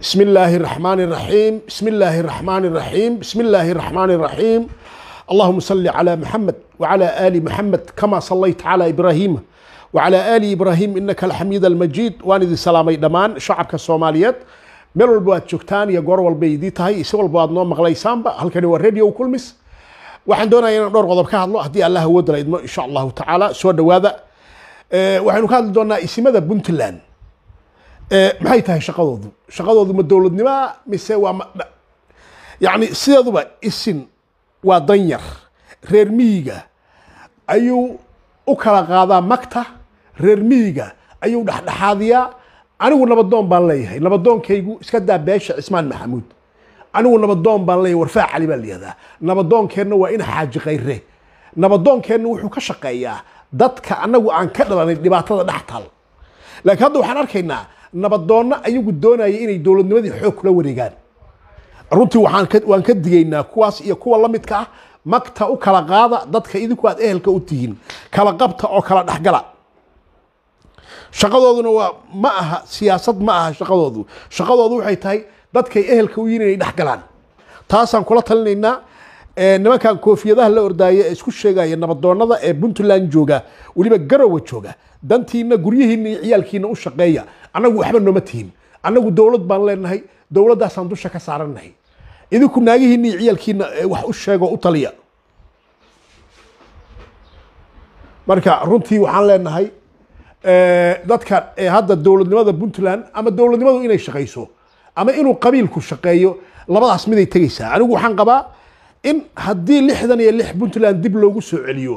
بسم الله الرحمن الرحيم بسم الله الرحمن الرحيم بسم الله الرحمن الرحيم اللهم صل على محمد وعلى آل محمد كما صليت على إبراهيم وعلى آل إبراهيم إنك الحميد المجيد وأنا ذي سلامي دمان شعبك الصوماليات meel walba waad joogtaan iyo goor walba idii tahay isi walba waad noo maqlaysaanba halkani waa radio kulmis waxaan doonayaa inaan dhowr qodob ka hadlo haddii allah woodala idmo insha allahu tacaala soo dhowaada eh, waxaynu ka hadli doonaa isimada puntland maxay tahay shaqadoodu shaqadoodu ma dowladnimaa mise waa ma yacni sideeduba isin waa danyar reer miyiga ayuu u kala qaadaa magta reer miyiga ayuu dhexdhexaadiyaa anigu nabadoon baan leeyahay nabadoonkaygu iska daa beesha cismaan maxamuud anigu nabadoon baan leeyahay warfaa cali baan layihahdaa nabadoonkeenna waa ina xaaji kayre nabadoonkeenna wuxuu ka shaqeeyaa dadka annagu aan ka dhalanay dhibaatada dhex tal laakiin hadda waxaan arkaynaa nabadoonno ayagu doonayay inay dowladnimadii xoog kula wareegaan runtii waan ka digaynaa kuwaas iyo kuwa la midka ah magta u kala qaada dadka idinku aad ehelka u tihiin kala qabta oo kala dhexgala shaqadooduna waa ma aha siyaasad ma aha shaqadoodu shaqadoodu waxay tahay dadkay ehelka u yihin inay dhexgalaan taasaan kula talinaynaa nimankan koofiyadaha la ordaaye ee isku sheegaya nabadoonnada ee puntland jooga weliba garowa jooga dantiina guryihiina iyo ciyaalkiina u shaqeeya anagu waxba nooma tihin anagu dowlad baan leenahay dowladdaasaan dusha ka saaranahay idinku naagihiinna iyo eh, ciyaalkiina wax u sheego u taliya marka runtii waxaan leenahay eh, dadka eh, hadda dowladnimada puntland ama dowladnimadu inay shaqayso ama inuu qabiilku shaqeeyo labadaas miday tegaysaa anigu waxaan qabaa in haddii lixdan iyo lix puntland dib loogu soo celiyo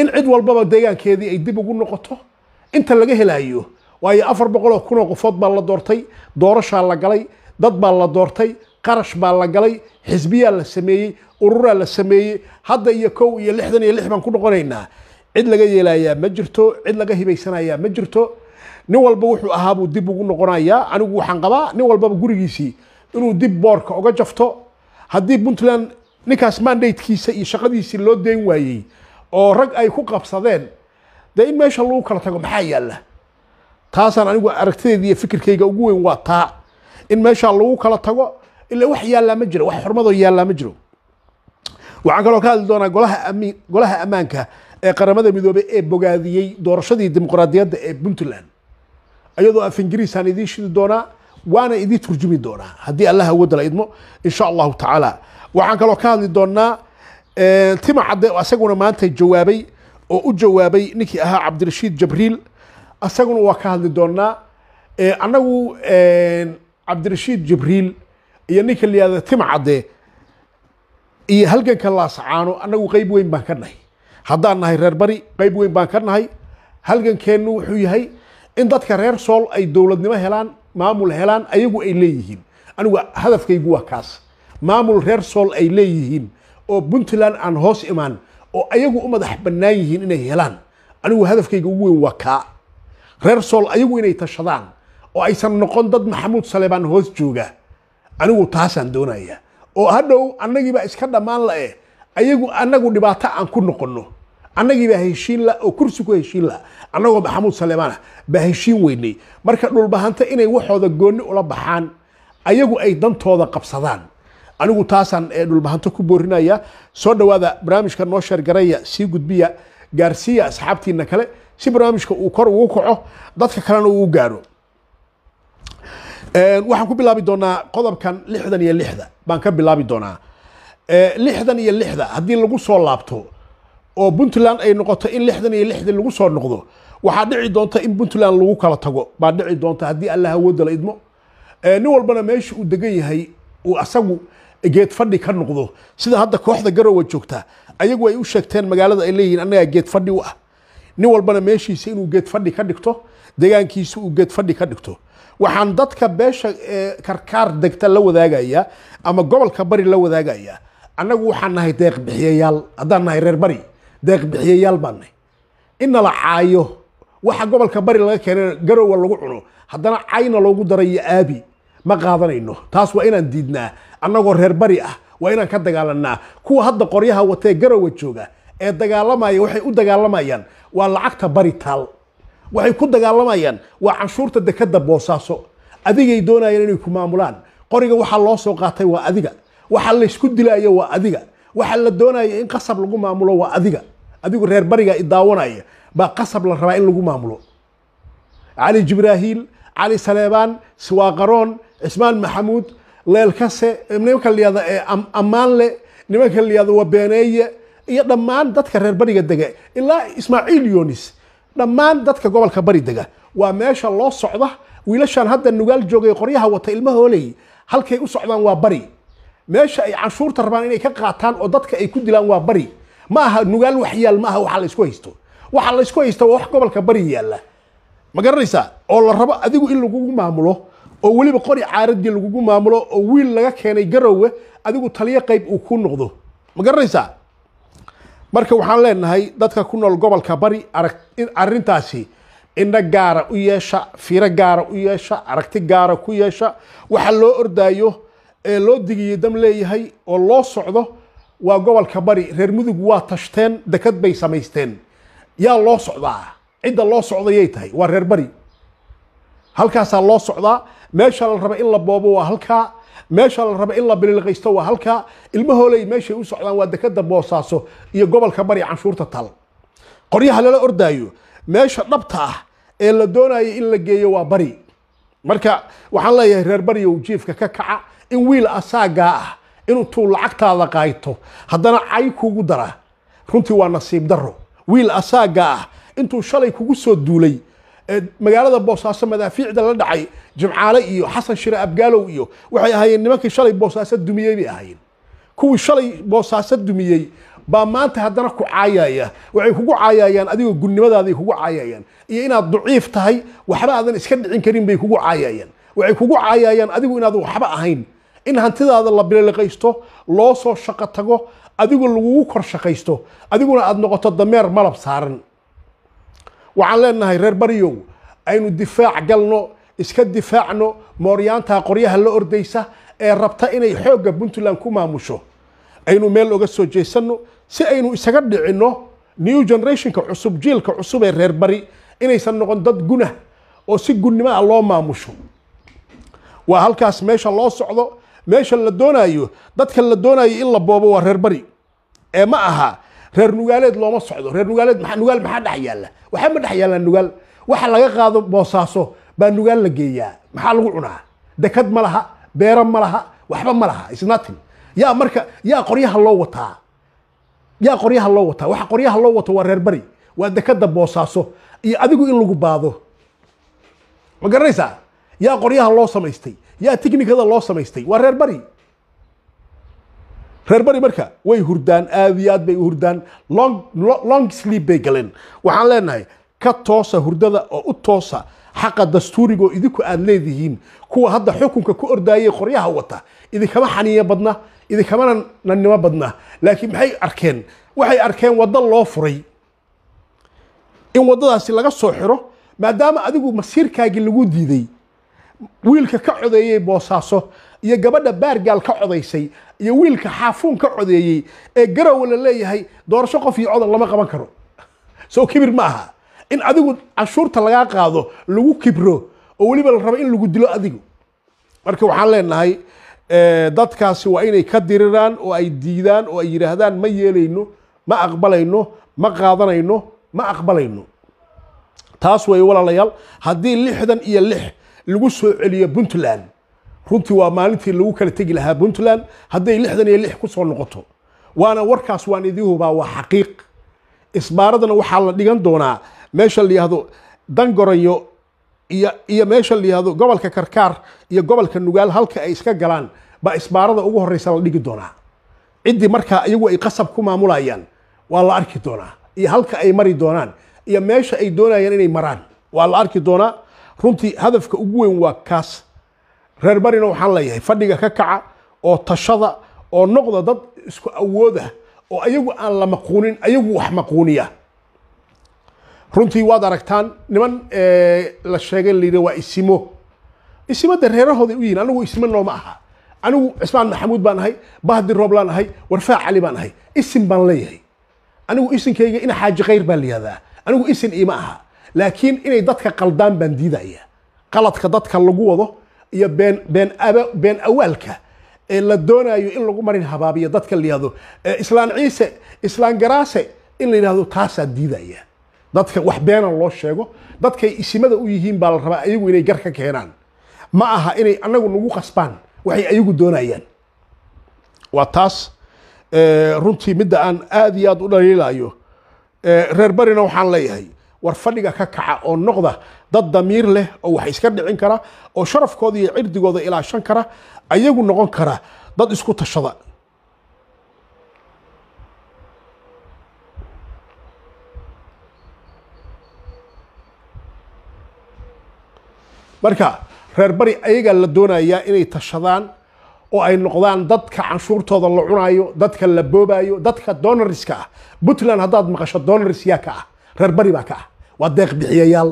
in cid walbaba deegaankeedii ay dib ugu noqoto inta laga helayo waayo afar boqol oo kun oo qofood baa la doortay doorashaa la galay dad baa la doortay qarash baa la galay xisbiyaa la sameeyey ururaa la sameeyey hadda iyo kow iyo lixdan iyo lix baan ku noqonaynaa cid laga yeelayaa ma jirto cid laga hibaysanayaa ma jirto nin walba wuxuu ahaabuu dib ugu noqonayaa anigu waxaan qabaa nin walbaba gurigiisii inuu dib boorka uga jafto haddii puntland ninkaas mandatekiisa iyo shaqadiisii loo deyn waayey oo rag ay ku qabsadeen dee in meesha lagu kala tago maxaa yaalla taasaan anigu aragtideed iyo fikirkayga ugu weyn waa taa in meeshaa lagu kala tago ila wax yaallaa ma jiro wax xurmadoo yaallaa ma jiro waxaan kaloo ka hadli doonaa golaha ami golaha ammaanka ee qaramada midoobey ee bogaadiyey doorashadii dimuqraadiyadda ee puntland ayadoo af ingiriisaan idiin shidi doonaa waana idiin turjumi doonaa haddii allaha wadala idmo insha allahu tacaala waxaan kaloo ka hadli doonaa timacadde asaguna maanta jawaabay oo u jawaabay ninkii ahaa cabdirashiid jabriil isaguna waa ka hadli doonaa annagu cabdirashiid jibriil iyo ninka la yihahda timcadde iyo halganka laascaano anagu qeyb weyn baan ka nahay haddaan nahay reer bari qeyb weyn baan ka nahay halgankeennu wuxuu yahay in dadka reer sool ay dowladnimo helaan maamul helaan ayagu ay leeyihiin anigu hadafkaygu waa kaas maamul reer sool ay leeyihiin oo puntland aan hoos imaan oo ayagu u madax bannaan yihiin inay helaan anigu hadafkayga ugu weyn waa kaa reer sool ayagu inay tashadaan oo aysan noqon dad maxamuud saleebaan hoos jooga anigu taasaan doonaya oo hadhow annagiibaa iska dhammaan la eh ayagu annagu dhibaato aan ku noqonno annagiibaa heshiin la oo kursi ku heshiinla la annagoo maxamuud saleemaan baa heshiin weynay marka dhulbahanta inay waxooda gooni ula baxaan ayagu ay dantooda qabsadaan anigu taasaan dhulbahanto ku boorinaya soo dhawaada barnaamijka noo sheergaraya sii gudbiya gaarsiiya asxaabtiina kale si barnaamijka uu kor ugu kaco dadka kalena uu gaaro waxaan ku bilaabi doonaa qodobkan lixdan iyo lixda baan ka bilaabi doonaa lixdan iyo lixda haddii lagu soo laabto oo puntland ay noqoto in lixdan iyo lixda lagu soo noqdo waxaa dhici doonta in puntland lagu kala tago baa dhici doonta haddii allah awoodala idmo nin walbana meesha uu degan yahay uu asagu geed fadhi ka noqdo sida hadda kooxda garowa joogta ayagu ay u sheegteen magaalada ay leeyihiin annagaa geed fadhi u ah nin walbana meeshiisa inuu geed fadhi ka dhigto degaankiisa uu geed fadhi ka dhigto waxaan dadka beesha karkaar degta la wadaagaya ama gobolka bari la wadaagaya annagu waxaan nahay deeqbixiyayaal haddaan nahay reer bari deeqbixiyayaal baan nahay inna caayo waxa gobolka bari laga keenana garowa lagu cuno haddana cayna loogu dara iyo aabi ma qaadanayno taas waa inaan diidnaa annagoo reer bari ah waa inaan ka dagaalanaa kuwa hadda qoryaha watee garowa jooga ee dagaalamaya waxay u dagaalamayaan waa lacagta bari taal waxay ku dagaalamayaan waa canshuurta dekeda boosaaso adigay doonayaan inay ku maamulaan qoriga waxaa loo soo qaatay waa adiga waxaa laysku dilaayo waa adiga waxaa la doonaya in qasab lagu maamulo waa adiga adigu reer bariga idaawanaya baa qasab la rabaa in lagu maamulo cali jibraahiil cali saleebaan siwaaqaroon cismaan maxamuud leelkase nimanka layihahda ammaanle nimanka layihahda waa beeneeye iyo dhammaan dadka reer bariga dega ilaa ismaaciil yonis dhammaan dadka gobolka bari dega waa meesha loo socda wiilashaan hadda nugaal joogay qoryaha wata ilmahooley halkay u socdaan waa bari meesha ay canshuurta rabaan inay ka qaataan oo dadka ay ku dilaan waa bari ma aha nugaal waxyaal ma aha waxa laysku haysto waxa laysku haysta waa wax gobolka bari yaalla ma garanaysaa oo la rabo adigu in lagugu maamulo oo weliba qori caaradii lagugu maamulo oo wiil laga keenay garowe adigu taliyo qayb uu ku noqdo ma garanaysaa marka waxaan leenahay dadka ku nool gobolka bari arag arrintaasi indho gaara u yeesha firo gaara u yeesha aragti gaara ku yeesha waxa loo ordaayo ee loo digiyo dam leeyahay oo loo socdo waa gobolka bari reer mudug waa tashteen dekad bay samaysteen yaa loo socdaa cidda loo socdayay tahay waa reer bari halkaasaa loo socdaa meesha la raba in la boobo waa halkaa meesha la raba in la bililqaysto waa halkaa ilmahooley meeshay u socdaan waa dekada boosaaso iyo gobolka bari canshuurta tal qoryaha lala ordaayo meesha dhabta ah ee la doonaayo in la geeyo waa bari marka waxaan leeyahay reer baryow jiifka ka kaca in wiil asaagaa ah intuu lacagtaada qaayto haddana cay kugu dara runtii waa nasiib daro wiil asaagaa ah intuu shalay kugu soo duulay magaalada boosaaso madaafiicda la dhacay jimcaale iyo xasan shire abgaalow iyo waxay ahaayeen nimankii shalay boosaaso dumiyey bay ahaayeen kuwii shalay boosaaso dumiyey baa maanta haddana ku caayaya waxay kugu caayayaan adigoo gunnimadaada kugu caayayaan iyo inaad daciif tahay waxba aadan iska dhicin karin bay kugu caayayaan waxay kugu caayayaan adigu inaad waxba ahayn in hantidaada la biliqaysto loo soo shaqo tago adigu lagugu kor shaqaysto adiguna aad noqoto dameer malab saaran waxaan leenahay reer baryow aynu difaac galno iska difaacno mooryaanta qoryaha la ordaysa ee rabta inay xoogga puntland ku maamusho aynu meel oga soo jeesanno si aynu isaga dhicinno new generationka cusub jiilka cusub ee reer bari inaysan noqon dad gunah oo si gunnimo ah loo maamusho waa halkaas meesha loo socdo meesha la doonaayo dadka la doonaayo in la boobo waa reer bari ee ma aha reer nugaaleed looma socdo reer nugaaleed nugaal maxaa dhex yaalla waxaa ma dhex yaallaa nugaal waxa laga qaado boosaaso baa nugaal la geeyaa maxaa lagu cunaa dekad ma laha beero ma laha waxba ma laha isnatin yaa marka yaa qoryaha loo wataa yaa qoryaha loo wataa waxa qoryaha loo wato waa reer bari waa dekada boosaaso iyo adigu in lagu baado ma garanaysaa yaa qoryaha loo samaystay yaa tiknikada loo samaystay waa reer bari reer bari marka way hurdaan aad iyo aad bay hurdaan long sleep bay galeen waxaan leenahay ka toosa hurdada oo u toosa xaqa dastuurigaoo idinku aada leedihiin kuwa hadda xukunka ku ordaayay qoryaha wata idinkama xaniiyo badna idinkamana nanimo badna laakiin maxay arkeen waxay arkeen waddo loo furay in waddadaasi laga soo xiro maadaama adigu masiirkaagii lagu diiday wiilka ka codeeyay boosaaso iyo gabadha baargaal ka codaysay iyo wiilka xaafuun ka codeeyey ee garowa la leeyahay doorasho qof iyo codan lama qaban karo soo kibir ma aha in adigu canshuurta lagaa qaado lagu kibro oo weliba la rabo in lagu dilo adigu marka waxaan leenahay eh, dadkaasi waa inay ka diriraan oo ay diidaan oo ay yidhaahdaan ma yeelayno ma aqbalayno ma qaadanayno ma aqbalayno taas weeye walaalayaal haddii lixdan iyo lix lagu soo celiyo puntland runtii waa maalintii lagu kala tegi lahaa puntland hadday lixdan iyo lix kusoo noqoto waana warkaas waan idii hubaa waa xaqiiq isbaaradana waxaa la dhigan doonaa meesha la yihahdo dangoranyo iyo iyo meesha la yihahdo gobolka karkaar iyo gobolka nugaal halka ay iska galaan baa isbaarada ugu horreysa la dhigi doonaa ciddii markaa iyagu ay qasab ku maamulayaan waa la arki doonaa iyo halka ay mari doonaan iyo meesha ay doonayaan inay maraan waa la arki doonaa runtii hadafka ugu weyn waa kaas reer barina waxaan leeyahay fadhiga ka kaca oo tashada oo noqda dad isku awooda oo ayagu aan la maquunin ayagu wax maquuniya runtii waad aragtaan niman eh, la sheegay la yidhi waa isimo isimada reerahooday u yihiin anigu isimo nooma aha anigu cismaan maxamuud baan ahay bahdi rooblaan ahay warfaa cali baan ahay isim baan leeyahay anigu isinkayga ina xaaji khayr baa la yihahdaa anigu isin iima aha laakiin inay dadka qaldaan baan diidaya qaladka dadka lagu wado iyo been been been awaalka ee la doonayo in lagu marin habaabiyo dadka la yihahdo islaan ciise islaan garaase in la yidhahdo taasaa diidaya dadka wax beena loo sheego dadkay isimada u yihiin baa la rabaa ayagu inay gar ka keenaan ma aha inay annagu nagu qasbaan waxay ayagu doonayaan waa taas runtii midda aan aada iyo aada u dhaliilayo reer berina waxaan leeyahay war fadhiga ka kaca oo noqda dad damiir leh oo wax iska dhicin kara oo sharafkooda iyo cirdigooda ilaashan kara ayagu noqon kara dad isku tashada marka reer bari ayagaa la doonayaa inay tashadaan oo ay noqdaan dadka canshuurtooda la cunaayo dadka la boobaayo dadka donariska ah puntland haddaad maqasho donaris yaa ka ah reer bari baa ka ah waa deeq bixiyayaal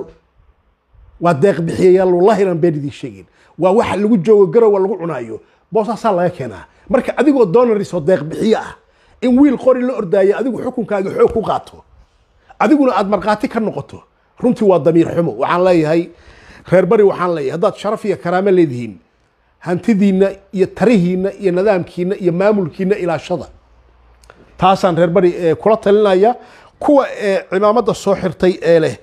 waa deeq bixiyayaal wallaahinan been idiin sheegin waa waxa lagu joogo garowa lagu cunaayo boosaasaa laga keenaa marka adigoo doonarisoo deeq bixiyo ah in wiil qori la ordaayo adigu xukunkaaga xoog ku qaato adiguna aada markhaati ka noqoto runtii waa damiir xumo waxaan leeyahay reer bari waxaan leeyahay haddaad sharaf iyo karaamo leedihiin hantidiinna iyo tarihiinna iyo nidaamkiinna iyo maamulkiinna ilaashada taasaan reer bari eh, kula talinaya kuwa ee eh, cimaamadda soo xirtay ee leh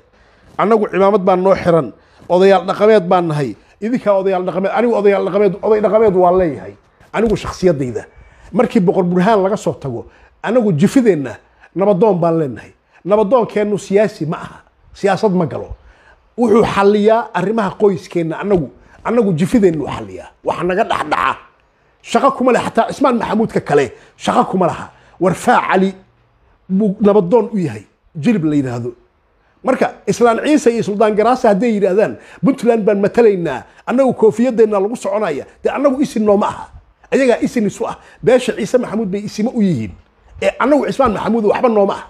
annagu cimaamad baan noo xiran odayaal dhaqameed baan nahay idinkaa odayaal dhaqameed anigu odayaal dhaqameed oday dhaqameed waan leeyahay anigu shakhsiyadayda markii boqor burhaan laga soo tago anagu jifideenna nabadoon baan leenahay nabadoonkeennu siyaasi ma aha siyaasad ma galo wuxuu xalliyaa arrimaha qoyskeenna annagu annagu jifideennu xalliyaa wax naga dhexdhaca shaqo kuma le xataa cismaan maxamuudka kale shaqo kuma laha warfaa cali buu nabadoon u yahay jilib la yidhaahdo marka islaan ciise iyo suldaan garaasa hadday yidhaahdaan puntland baan matalaynaa annagu koofiyadeenna lagu soconaya dee annagu isin nooma aha ayagaa isin isu ah beesha ciise maxamuud bay isimo u yihiin ee annagu cismaan maxamuud waxba nooma aha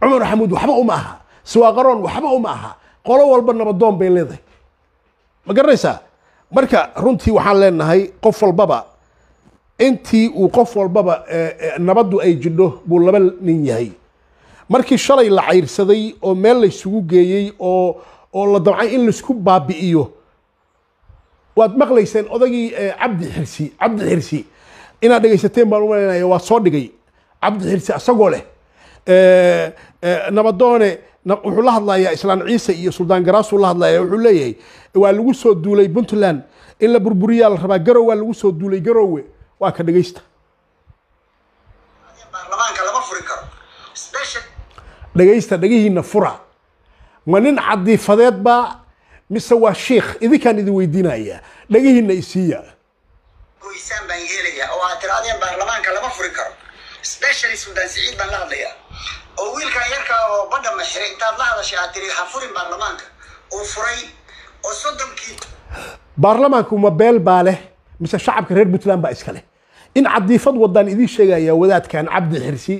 cumar maxamuud waxba uma aha siwaaqaroon waxba uma aha qolo walba nabadoon bay leedahay ma garanaysaa marka runtii waxaan leenahay qof walbaba intii uu qof walbaba eh, eh, nabaddu ay jidho buu laba nin yahay markii shalay la cayrsaday oo meel laysugu geeyey oo oo la damcay in laisku baabi'iyo waad maqlayseen odagii eh, cabdi xirsi inaad dhegaysateen baan u waa soo dhigay cabdixirsi xirsi asagoo leh nabadoone wuxuu la hadlayaa islaan ciise iyo suldaan garaasuu la hadlaya wuxuu leeyahay waa lagu soo duulay puntland in la burburiyaa la rabaa garow waa lagu soo duulay garowe waa ka dhegeysta dhegaysta dhegihiina fura ma nin cadiifadeed baa mise waa shiikh idinkaan idin weydiinaya dhegihiina isiiya goysaan baan yeelayaa oo aad tiradeen furi karo specially suldaan siciid la oo wiilkan yarkaa oo intaad la hadashay aad tiri ha furin baarlamaanka uu furay oo soddonkii baarlamaanku ma beel baa leh mise shacabka reer puntland baa iska leh in cadiifad wadaan idin sheegaya wadaadkan cabdixirsi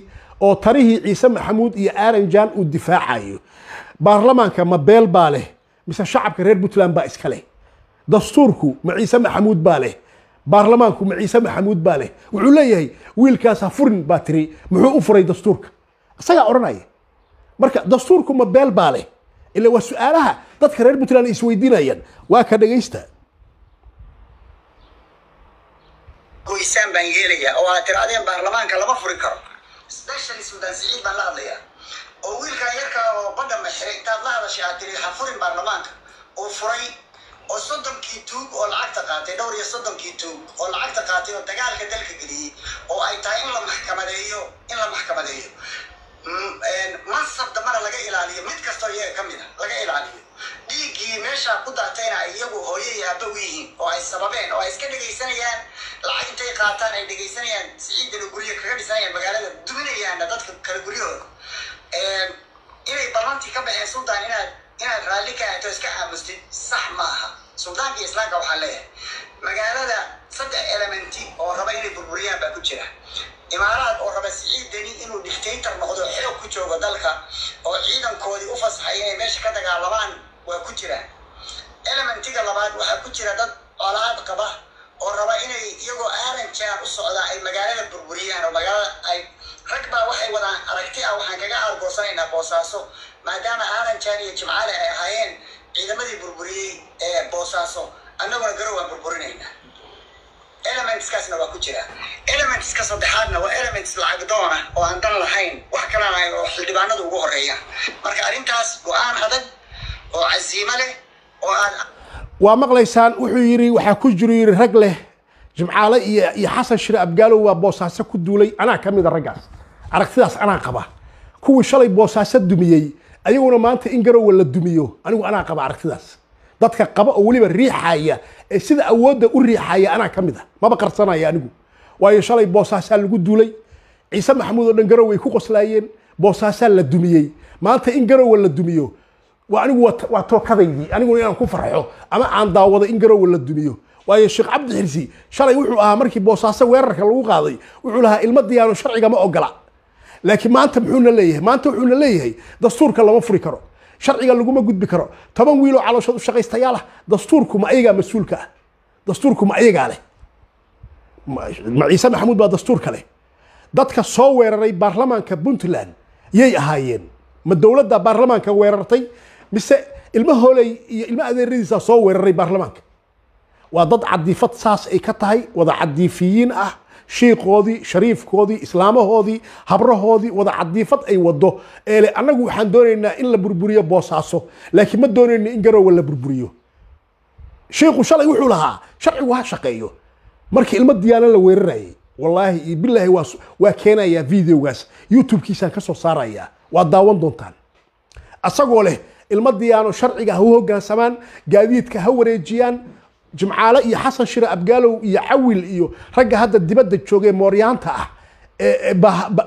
oo tarihii ciise maxamuud iyo jan uu difaacayo baarlamaanka ma beel baa leh mise shacabka reer puntland baa iska leh dastuurku ma ciise maxamuud baa leh baarlamaanku ma ciise maxamuud baa leh wuxuu leeyahay wiilkaas ha furin baa tiri muxuu u furay dastuurka isagaa odhanaya marka dastuurku ma beel baa leh ila waa su-aalaha dadka reer puntland isweydiinayaan waa ka dhegaysta weysaan baan yeelayaa oo aad tiraadeen baarlamaanka lama furi karo sbeshal sudan siciid baan la hadlayaa oo wiilkaa yarkaa oo badha maxire intaad la hadashay aad tiri ha furin baarlamaanka uu furay oo soddonkii tuug oo lacagta qaatay dhowr iyo soddonkii tuug oo lacagta qaatay oo dagaalka dalka geliyey oo ay tahay in la maxkamadeeyo in la maxkamadeeyo Mm, mansab dambana laga ilaaliyo mid kastoo iyaga ka mid a ah, laga ilaaliyo dhiiggii meeshaa ku daatayna ay iyagu hooyo iyo aabaw yihiin oo ay sababeen oo ay iska dhegaysanayaan lacag intay qaataan ay dhegaysanayaan siciidana guryo kaga dhisanayaan magaalada duminayaanna dadka kale guryahooda ehm, inay ballantii ka baxeen suldaan inaad inaad raalli ka ahto iska aamustid sax ma aha suldaanka iyo islaamka waxaa leeyahay magaalada saddex elementi oo raba inay burburiyaan baa ku jira imaaraad oo raba siciid deni inuu dictator noqdo xilog ku joogo dalka oo ciidankoodii u fasaxay inay meesha ka dagaalamaan waa ku jiraan elementiga labaad waxaa ku jira dad colaad qaba oo raba inay iyagoo aaran u socda ay magaalada burburiyaan oo magaalada ay rag baa waxay wadaan aragti ah waxaan kaga aargoosanaynaa boosaaso maadaama aaran iyo jimcaale ay ahaayeen ciidamadii burburiyey ee boosaaso annaguna garow aan burburinaynaa elementskaasna waa ku jira elementska saddexaadna waa elements lacagdoona ah oo aan dan lahayn wax kalena oo xildhibaanada ugu horeeya marka arrintaas go-aan adag oo casiimo leh oo aad waa maqlaysaan wuxuu yidhi waxaa ku jiru yidhi rag leh jimcaale iyo iyo xasan shire abgaalow waa boosaaso ku duulay anaa ka mida raggaas aragtidaas anaa qaba kuwii shalay boosaaso dumiyey ayaguna maanta in garowa la dumiyo anigu anaa qaba aragtidaas dadka qaba oo weliba riixaya sida awoodda u riixaya anaa ka mid ah maba qarsanaya anigu waayo shalay boosaasaa lagu duulay ciise maxamuud oo dhan garow way ku qoslaayeen boosaasaa la dumiyey maanta in garowa la dumiyo anigu waa tookadaydii aniguna inaan ku farxo ama aan daawado in garowa la dumiyo waayo sheekh cabdi xirsi shalay wuxuu ahaa markii boosaaso weerarka lagu qaaday wuxuu lahaa ilmo diyaano sharciga ma ogola laakiin maanta muxuuna leeyahay maanta wuxuuna leeyahay dastuurka lama furi karo sharciga laguma gudbi karo toban wiiloo calooshood u shaqaystayaalah ah dastuurku ma ayagaa mas-uulka ah dastuurku ma ayagaa leh ciise maxamuud baa dastuurka leh dadka soo weeraray baarlamaanka puntland yay ahaayeen ma dowladda baarlamaanka weerartay mise ilmo hooley iyo ilmo adeeradiisa soo weeraray baarlamaanka waa dad cadiifad saas ay ka tahay wada cadiifiyiin ah shiikoodii shariifkoodii islaamahoodii habrahoodii wada cadiifad ay waddo eele annagu waxaan doonaynaa in la burburiyo boosaaso laakiin ma doonayno in garowa la burburiyo shiiku shalay wuxuu lahaa sharcigu ha shaqeeyo markii ilmo diyaana la weerarayay wallaahi iyo bilaahi waa waa keenayaa videogaas youtubekiisaan kiisaan ka soo saarayaa waa daawan doontaan asagoo leh ilmo diyaano sharciga ha u hoggaansamaan gaadiidka ha wareejiyaan jimcaale iyo xasan shire abgaalow iyo cawil iyo ragga hadda dibadda joogee mooryaanta ah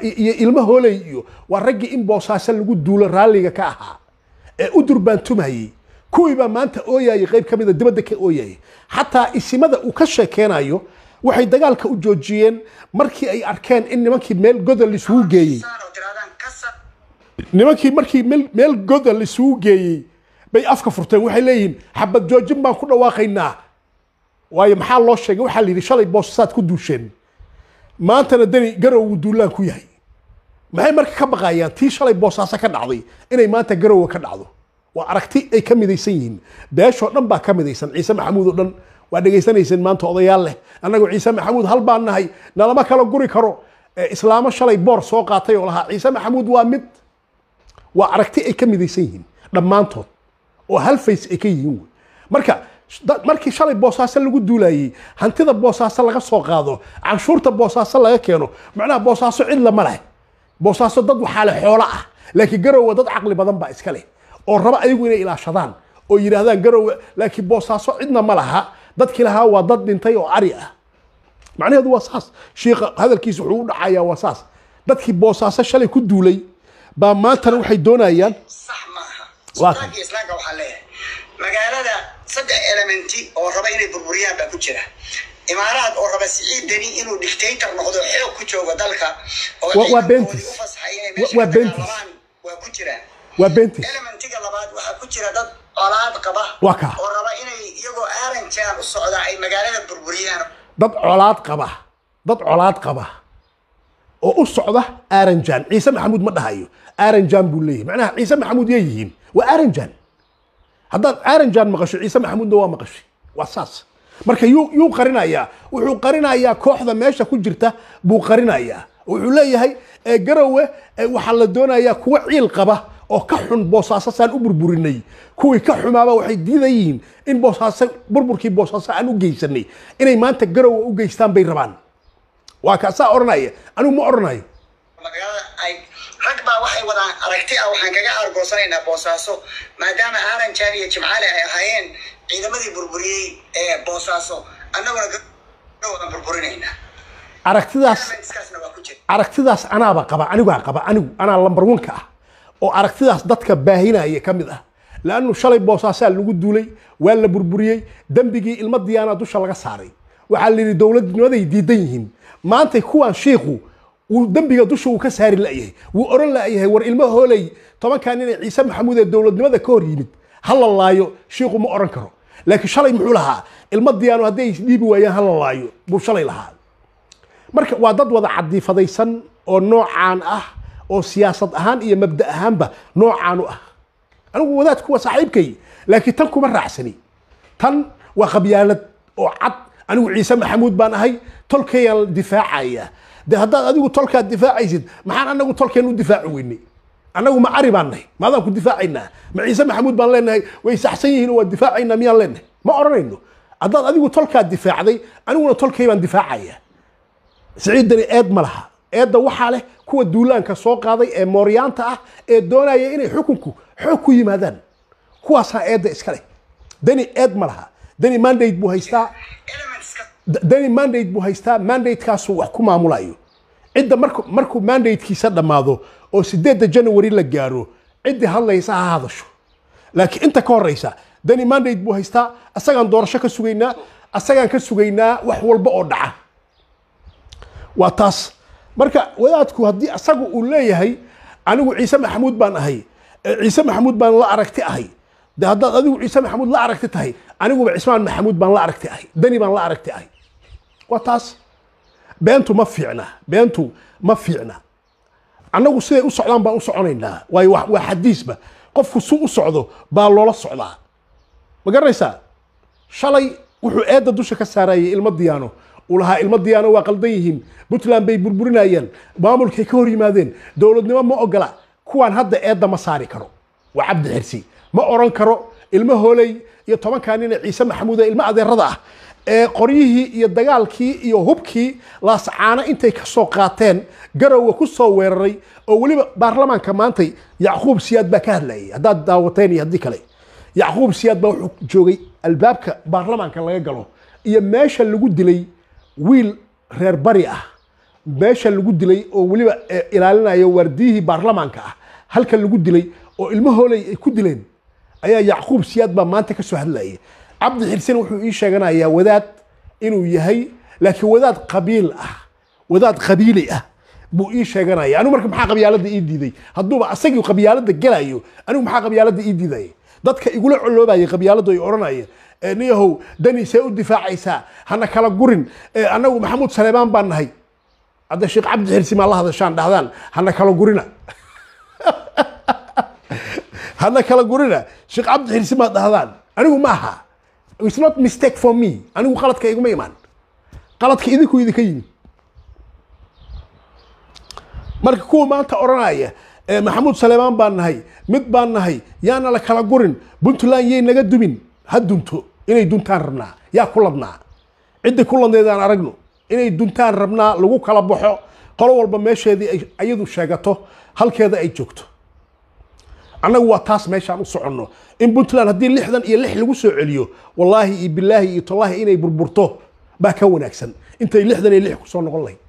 iyo ilmo hooley iyo waa raggii in boosaase lagu duulo raalliga ka ahaa ee u durbaantumayey kuwii baa maanta ooyayay qayb ka mida dibadda ka ooyayay xataa isimada uu ka sheekeenayo waxay dagaalka u joojiyeen markii ay arkeen in nimankii meel godol isugu geeyey nimankii markii meel godol isugu geeyey bay afka furteen waxay leeyihiin xabad joojin baan ku dhawaaqaynaa waayo maxaa loo sheegay waxaa la yidhi shalay boosasaad ku duusheen maantana deni garowgu duulaan ku yahay maxay marka ka baqayaan tii shalay boosaasa ka dhacday inay maanta garowga ka dhacdo waa aragti ay ka midaysan yihiin beeshoo dhan baa ka midaysan ciise maxamuud oo dhan waa dhegaysanayseen maanta odayaal leh annagu ciise maxamuud hal baan nahay nalama kala guri karo islaamo shalay boor soo qaatay oo lahaa ciise maxamuud waa mid waa aragti ay ka midaysan yihiin dhammaantood oo hal fays ay ka yihiin marka markii shalay boosaaso lagu duulayey hantida boosaaso laga soo qaado canshuurta boosaaso laga keeno macnaha boosaaso cidla ma leh boosaaso dad waxaa le xoolo ah laakiin garowa dad caqli badan baa iska leh oo raba ayagu inay ilaashadaan oo yidhaahdaan garowe laakiin boosaaso cidna ma laha dadkii lahaa waa dad dhintay oo ari ah macnaheedu waa saas shiika hadalkiisa wuxuu u dhacayaa waa saas dadkii boosaaso shalay ku duulay baa maantana waxay doonayaan waa magaalada saddex elementi oo raba inay burburiyaan baa ku jira imaaraad oo raba siciidani inuu dictator noqdo xoog ku joogo dalka waa ku jira elementiga labaad waxaa ku jira dad colaad qaba oo raba inay iyagoo aaran jaan u socdaa ay magaalada burburiyaan dad colaad qaba dad colaad qaba oo u socda aaran ciise maxamuud ma dhahayo aaran jaan buu leeyahay macnaha ciise maxamuud yay yihiin waa aaran haddaad aranjan maqasho ciise maxamuudna waa maqashay waa saas marka yuu qarinayaa wuxuu qarinayaa kooxda meesha ku jirta buu qarinayaa wuxuu leeyahay garowe waxaa la doonayaa kuwa ciil qaba oo ka xun boosaasasaan u burburinay kuwii ka xumaaba waxay diidayihiin in boosaaso burburkii boosaaso aan u geysanay inay maanta garowe u geystaan bay rabaan waa kaasaa odhanaya anigu ma odhanayo rag baa waxay wadaan aragti ah waxaan kaga aargoosanaynaa boosaaso maadaama aaran jaal iyo jimcaale ay ahaayeen ciidamadii burburiyey ee boosaaso annaguna wadan burburinaynaa aragtidaas aragtidaas anaaba qaba anigaa qaba anigu anaa lambar wanka ah oo aragtidaas dadka baahinaya ka mid ah laanu shalay boosaasaa lagu duulay waa la burburiyey dembigii ilmo diyaana dusha laga saaray waxaa la yidhi dowladnimaday diidan yihiin maantay kuwaan shiiku dembiga dusha wuu ka saari layahay wuu oran layahay war ilmo hooley tobankan nin ciise maxamuud ee dowladnimada ka hor yimid hala laayo shiiqu ma oran karo laakiin shalay muxuu lahaa ilmo diyaano hadday isdhiibi waayaan hala laayo buu shalay lahaa marka waa dad wada cadifadaysan oo noocaan ah oo siyaasad ahaan iyo mabda ahaanba noocaanu ah anigu wadaadku waa saaxiibkay laakiin tan kuma raacsani tan waa qabyaanad oo cad anigu ciise maxamuud baan ahay tolkayaan difaacayaa dee haddaad adigu tolkaad difaacaysid maxaan anagu tolkeen u difaaci weynay annagu ma cari baan nahay maadaan ku difaacaynaa ma ciise maxamuud baan leenahay way saxsan yihiin waa difaacaynaa miyaan leenahay ma odhanayno haddaad adigu tolkaa difaacday aniguna tolkay baan difaacaya siciiddani eed ma laha eedda waxaa leh kuwa duulaanka soo qaaday ee mooryaanta ah ee doonaya inay xukunku xoog ku yimaadaan kuwaasaa eedda iska leh dani eed ma laha dani mandate buu haystaa dani mandate buu haystaa mandatekaasuu wax ku maamulayo cidda marku markuu mandatekiisa dhammaado oo sideedda january la gaaro ciddii hadlaysa ha hadasho laakiin inta ka horeysa dani mandate buu haystaa asagaan doorasho ka sugaynaa asagaan ka sugaynaa wax walba oo dhaca waa taas marka wadaadku haddii asagu uu leeyahay anigu ciise maxamuud baan ahay ciise maxamuud baan la aragti ahay de haddaad adigu ciise maxamuud la aragti tahay aniguba cismaan maxamuud baan la aragti ahay dani baan la aragta ahay waa taas beentu ma fiicna beentu ma fiicna annagu siday u socdaan baan u soconaynaa waayo waa xadiisba qofku su u socdo baa loola socdaa ma garanaysaa shalay wuxuu eedda dusha ka saarayay ilmo diyaano uu lahaa ilmo diyaano waa qaldan yihiin puntland bay burburinayeen maamulkay ka hor yimaadeen dowladnimo ma ogola kuwaan hadda eedda ma saari karo waa cabdi ma oran karo ilmo hooley iyo tobankaa nina ciise maxamuuda ilmo adeerada ah ee qoryihii iyo dagaalkii iyo hubkii laascaano intay kasoo qaateen garowa ku soo weeraray oo weliba baarlamaanka maantay yacquub siyaad baa ka hadlayay haddaad daawateen iyo haddii kale yacquub siyaad baa wuxuu joogay albaabka baarlamaanka laga galo iyo meesha lagu dilay wiil reer bari ah meesha lagu dilay oo weliba eh, ilaalinayo waardiyihii baarlamaanka ah halka lagu dilay oo ilmo hooley ay ku dileen ayaa yacquub siyaad baa maanta kasoo hadlaya cabdi xirsin wuxuu ii sheeganayaa wadaad inuu yahay laakiin wadaad qabiil ah wadaad qabiili ah buu ii sheeganaya anigu marka maxaa qabyaalada ii diiday hadduuba asagii qabyaalada gelayo anigu maxaa qabyaalada ii diidaya dadka igula coloobayay qabyaaladu ay odhanayeen niyahow dani see u difaacaysaa hana kala gurin anagu maxamuud saleebaan baan nahay hadda sheekh cabdi xirsi maa la hadashaan dhahdaan hana kala gurina hadla kala gurina sheekh cabdi xirsi maad dhahdaan anigu ma aha it's not mistake for me anigu qaladka iguma imaan qaladka idinku idinka yimi marka kuwa maanta odhanaya maxamuud saleemaan baan nahay mid baan nahay yaana la kala gurin puntland yay naga dumin ha dunto inay duntaan rabnaa yaa ku ladnaa ciddi ku ladneedaan aragno inay duntaan rabnaa lagu kala baxo qolo walba meesheedii ay iyadu sheegato halkeeda ay joogto annagu waa taas meeshaan u soconno in puntland haddii lixdan iyo lix lagu soo celiyo wallaahi iyo bilaahi iyo tallaahi inay burburto baa ka wanaagsan intay lixdan iyo lix kusoo noqon lahayd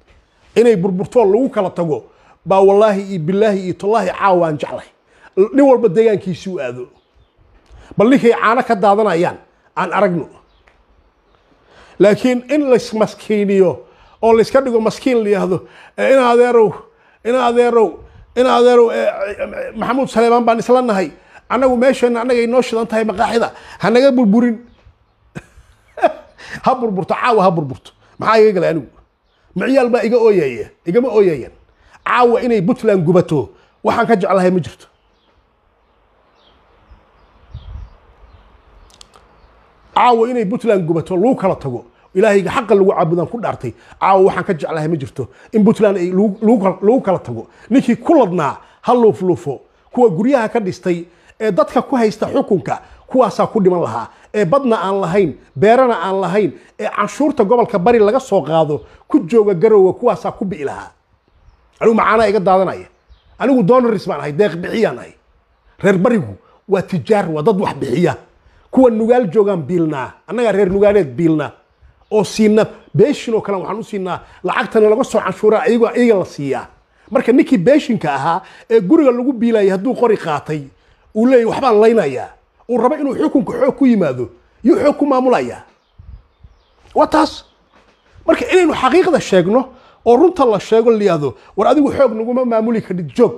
inay burburtoo lagu kala tago baa wallaahi iyo bilaahi iyo tallaahi caawaan jeclahay nin walba deegaankiisi u aado bal ninkay caano ka daadanayaan aan aragno laakiin in lais maskiiniyo oo layska dhigo maskiin la yidhaahdo eh, in adeerow in adeerow in adeerow eh, eh, maxamuud saleymaan baan isla nahay annagu meesheena annaga noo shidan tahay maqaaxida ha naga burburin ha burburto caawa ha burburto maxaa iga galay anigu micyaal baa iga ooyaya igama ooyayan caawa inay puntland gubato waxaan ka jeclahay ma jirto caawa inay puntland gubato lagu kala tago ilaahayga xaqa lagu caabudaan ku dhaartay caawa waxaan ka jeclahay ma jirto in puntland ay lagu kala tago ninkii ku ladnaa ha luufluufo kuwa guryaha ka dhistay ee dadka ku haysta xukunka kuwaasaa ku dhiman lahaa ee badna aan lahayn beerana aan lahayn ee canshuurta gobolka bari laga soo qaado ku jooga garowga kuwaasaa ku bi'i lahaa anigu macaanaa iga daadanaya anigu donaris baan ahay deeq bixiyaan ahay reer barigu waa tijaar waa dad wax bixiya kuwa nugaal joogaan biilnaa annagaa reer nugaaleed biilnaa oo siina beeshin oo kale waxaan u siinaa lacagtana laga soo canshuuraa iyagoo iyaga la siiyaa marka ninkii beeshinka ahaa ee guriga lagu biilayay hadduu qori qaatay uu leeyahy waxbaan laynayaa uu rabo inuu xukunka xoog ku yimaado yuu xoog ku maamulayaa waa taas marka inaynu xaqiiqda sheegno oo runta la sheego layihahdo war adigu xoog naguma maamuli kadhid joog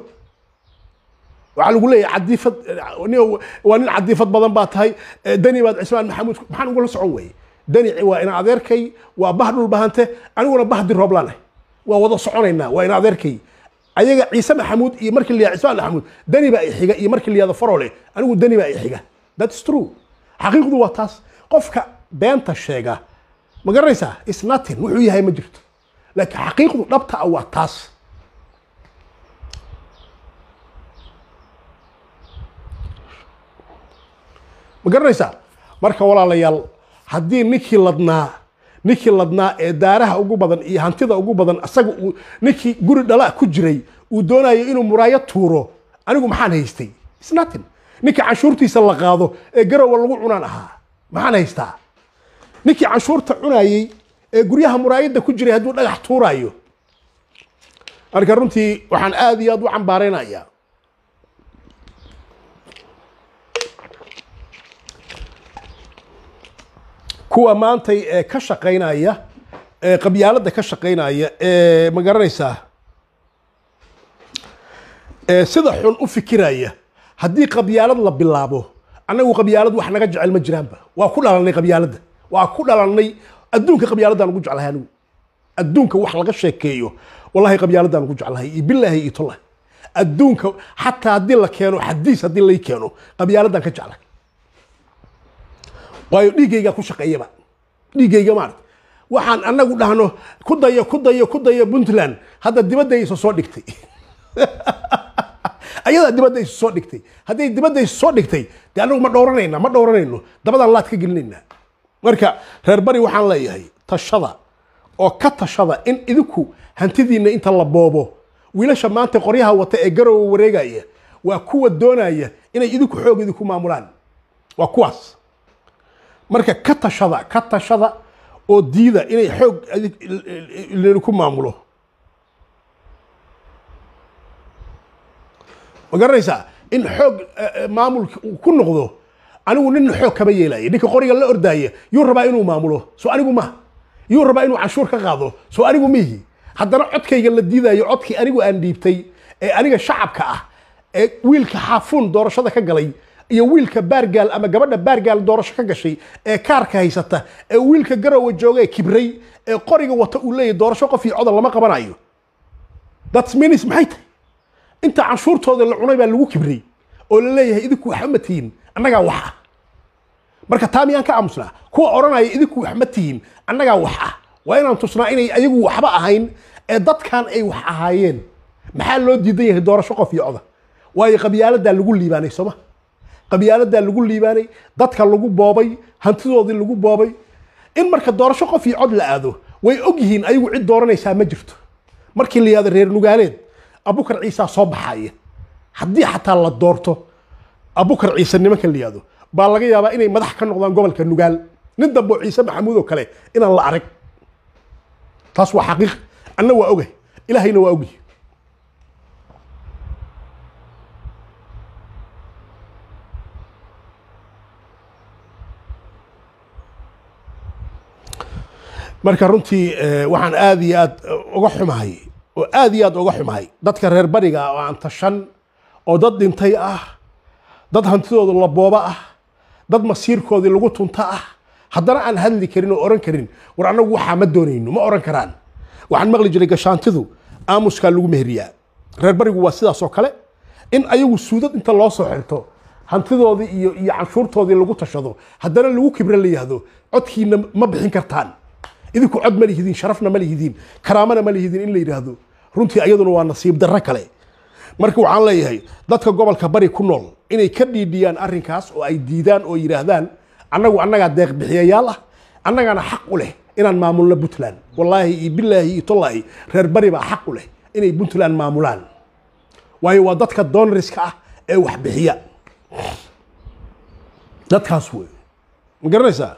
waxaa lagu leeyahay cadiifad eh, waa nin cadiifad badan baa tahay eh, dani baad cismaan maxamuud maxaan ugula socon weeye danici waa ina adeerkay waa bah dhulbahante aniguna bah rooblaan waa wada soconaynaa waa ina adeerkay ayaga ciise maxamuud iyo markii la ciise maxamuud dani baa ixiga iyo markii la farole anigu dani baa ixiga that's true xaqiiqdu waa taas qofka beenta sheega ma garanaysaa is nothing wuxuu yahay ma jirto laakiin xaqiiqdu dhabta ah waa taas ma garanaysaa marka walaalayaal haddii ninkii ladnaa ninkii ladnaa ee daaraha ugu badan iyo hantida ugu badan asaga ninkii guri dhala ku jiray uu doonayo inuu muraayo tuuro anigu maxaan haystay isnatin ninkii canshuurtiisa la qaado ee garowa lagu cunaan ahaa maxaan haystaa ninkii canshuurta cunayay ee guryaha muraayadda ku jiray hadduu dhagax tuuraayo marka runtii waxaan aada iyo aada u cambaaraynayaa kuwa maantay ee eh, ka shaqaynaya ee eh, qabyaalada ka shaqaynaya ee eh, ma garanaysaa ee sida xun u fikiraya haddii qabyaalad la bilaabo annagu qabyaalad wax naga jecel ma jiraanba waa ku dhalanay qabyaaladda waa ku dhalanay adduunka qabyaaladaan ugu jeclahay anigu adduunka wax laga sheekeeyo wallahi qabyaaladaan ugu jeclahay iyo bilaahi iyo tollah adduunka xataa haddii la keeno xadiis haddii lay keeno qabyaaladaan ka jeclahay waayo dhiiggaygaa ku shaqeeyaba dhiiggayga maarat waxaan anagu dhahno ku dayo ku dayo ku dayo puntland hadda dibadda soo dhigtay ayadaa dibadda soo dhigtay hadday dibadda soo dhigtay dee anagu ma dhowranayna ma dhowranayno dabadaan laad ka gelinaynaa marka reer bari waxaan leeyahay tashada oo ka tashada in idinku hantidiinna inta la boobo wiilasha maanta qoryaha wata ee garowa wareegaya waa kuwa doonaya inay idinku xoog idinku maamulaan waa kuwaas marka ka tashada ka tashada oo diida inay xoog adig laydinku maamulo ma garanaysaa in xoog eh, maamulki uu ku noqdo anigu nin xoog kama yeelaya ninka qoriga la ordaaya yuu rabaa inuu maamulo soo anigu ma yuu rabaa inuu canshuur ka qaado soo anigu mihi haddana codkayga la diidayo codkii anigu aan dhiibtay ee aniga shacabka ah ee wiilka xaafuun doorashada ka galay iyo wiilka baargaal ama gabadha baargaal doorasho ka gashay ee kaarka haysata ee wiilka garowa jooga ee kibray ee qoriga wata uu leeyahy doorasho qof iyo codon lama qabanayo dats minis maxay tahay inta canshuurtooda la cunay baa lagu kibray oo la leeyahay idinku wax ma tihiin annagaa wax ah marka taa miyaan ka aamusnaa kuwa odhanaya idinku wax ma tihiin annagaa wax ah waa inaan tusnaa inay ayagu waxba ahayn ee dadkan ay wax ahaayeen maxaa loo diidan yahay doorasho qof iyo coda waayo qabyaaladaa lagu liibaanay soo qabyaaladaa lagu liibaanay dadka lagu boobay hantidoodii lagu boobay in marka doorasho qof iyo cod la aado way og yihiin ayagu cid dooranaysaa ma jirto markii la yihahdo reer nugaaleed abukar ciisaa soo baxaya haddii xataa la doorto abukar ciise nimanka la yihahdo baa laga yaabaa inay madax ka noqdaan gobolka nugaal nin dambo ciise maxamuud oo kale inaan la arag taas waa xaqiiq anna waa ogah ilaahayna waa ogyihi marka runtii eh, waxaan aad iyo aad eh, uga xumahay oo aad iyo aad uga xumahay dadka reer bariga ah oo aan tashan oo dad dhintay ah dad hantidooda labooba ah dad masiirkoodii lagu tunta ah haddana aan hadli karin oo oran karin war annagu waxaa ma doonayno ma oran karaan waxaan maqli jiray gashaantidu aamuskaa lagu meheriyaa reer barigu waa sidaas oo kale in ayagu suudad inta loo soo xirto hantidoodii iyo iyo canshuurtoodii lagu tashado haddana lagu kibro la yihahdo codkiina ma bixin kartaan idinku cod ma lihidiin sharafna ma lihidiin karaamana ma lihidiin in la yidhaahdo runtii ayaduna waa nasiib darro kale marka waxaan leeyahay dadka gobolka bari ku nool inay ka dhiidhiyaan arrinkaas oo ay diidaan oo yidhaahdaan annagu annagaa deeq bixiyayaal ah annagaana xaq u leh inaan maamulno puntland wallaahi iyo bilaahi iyo tollaahi reer bari baa xaq u leh inay puntland maamulaan waayo waa dadka doonariska ah ee wax bixiya dadkaas wey ma garanaysaa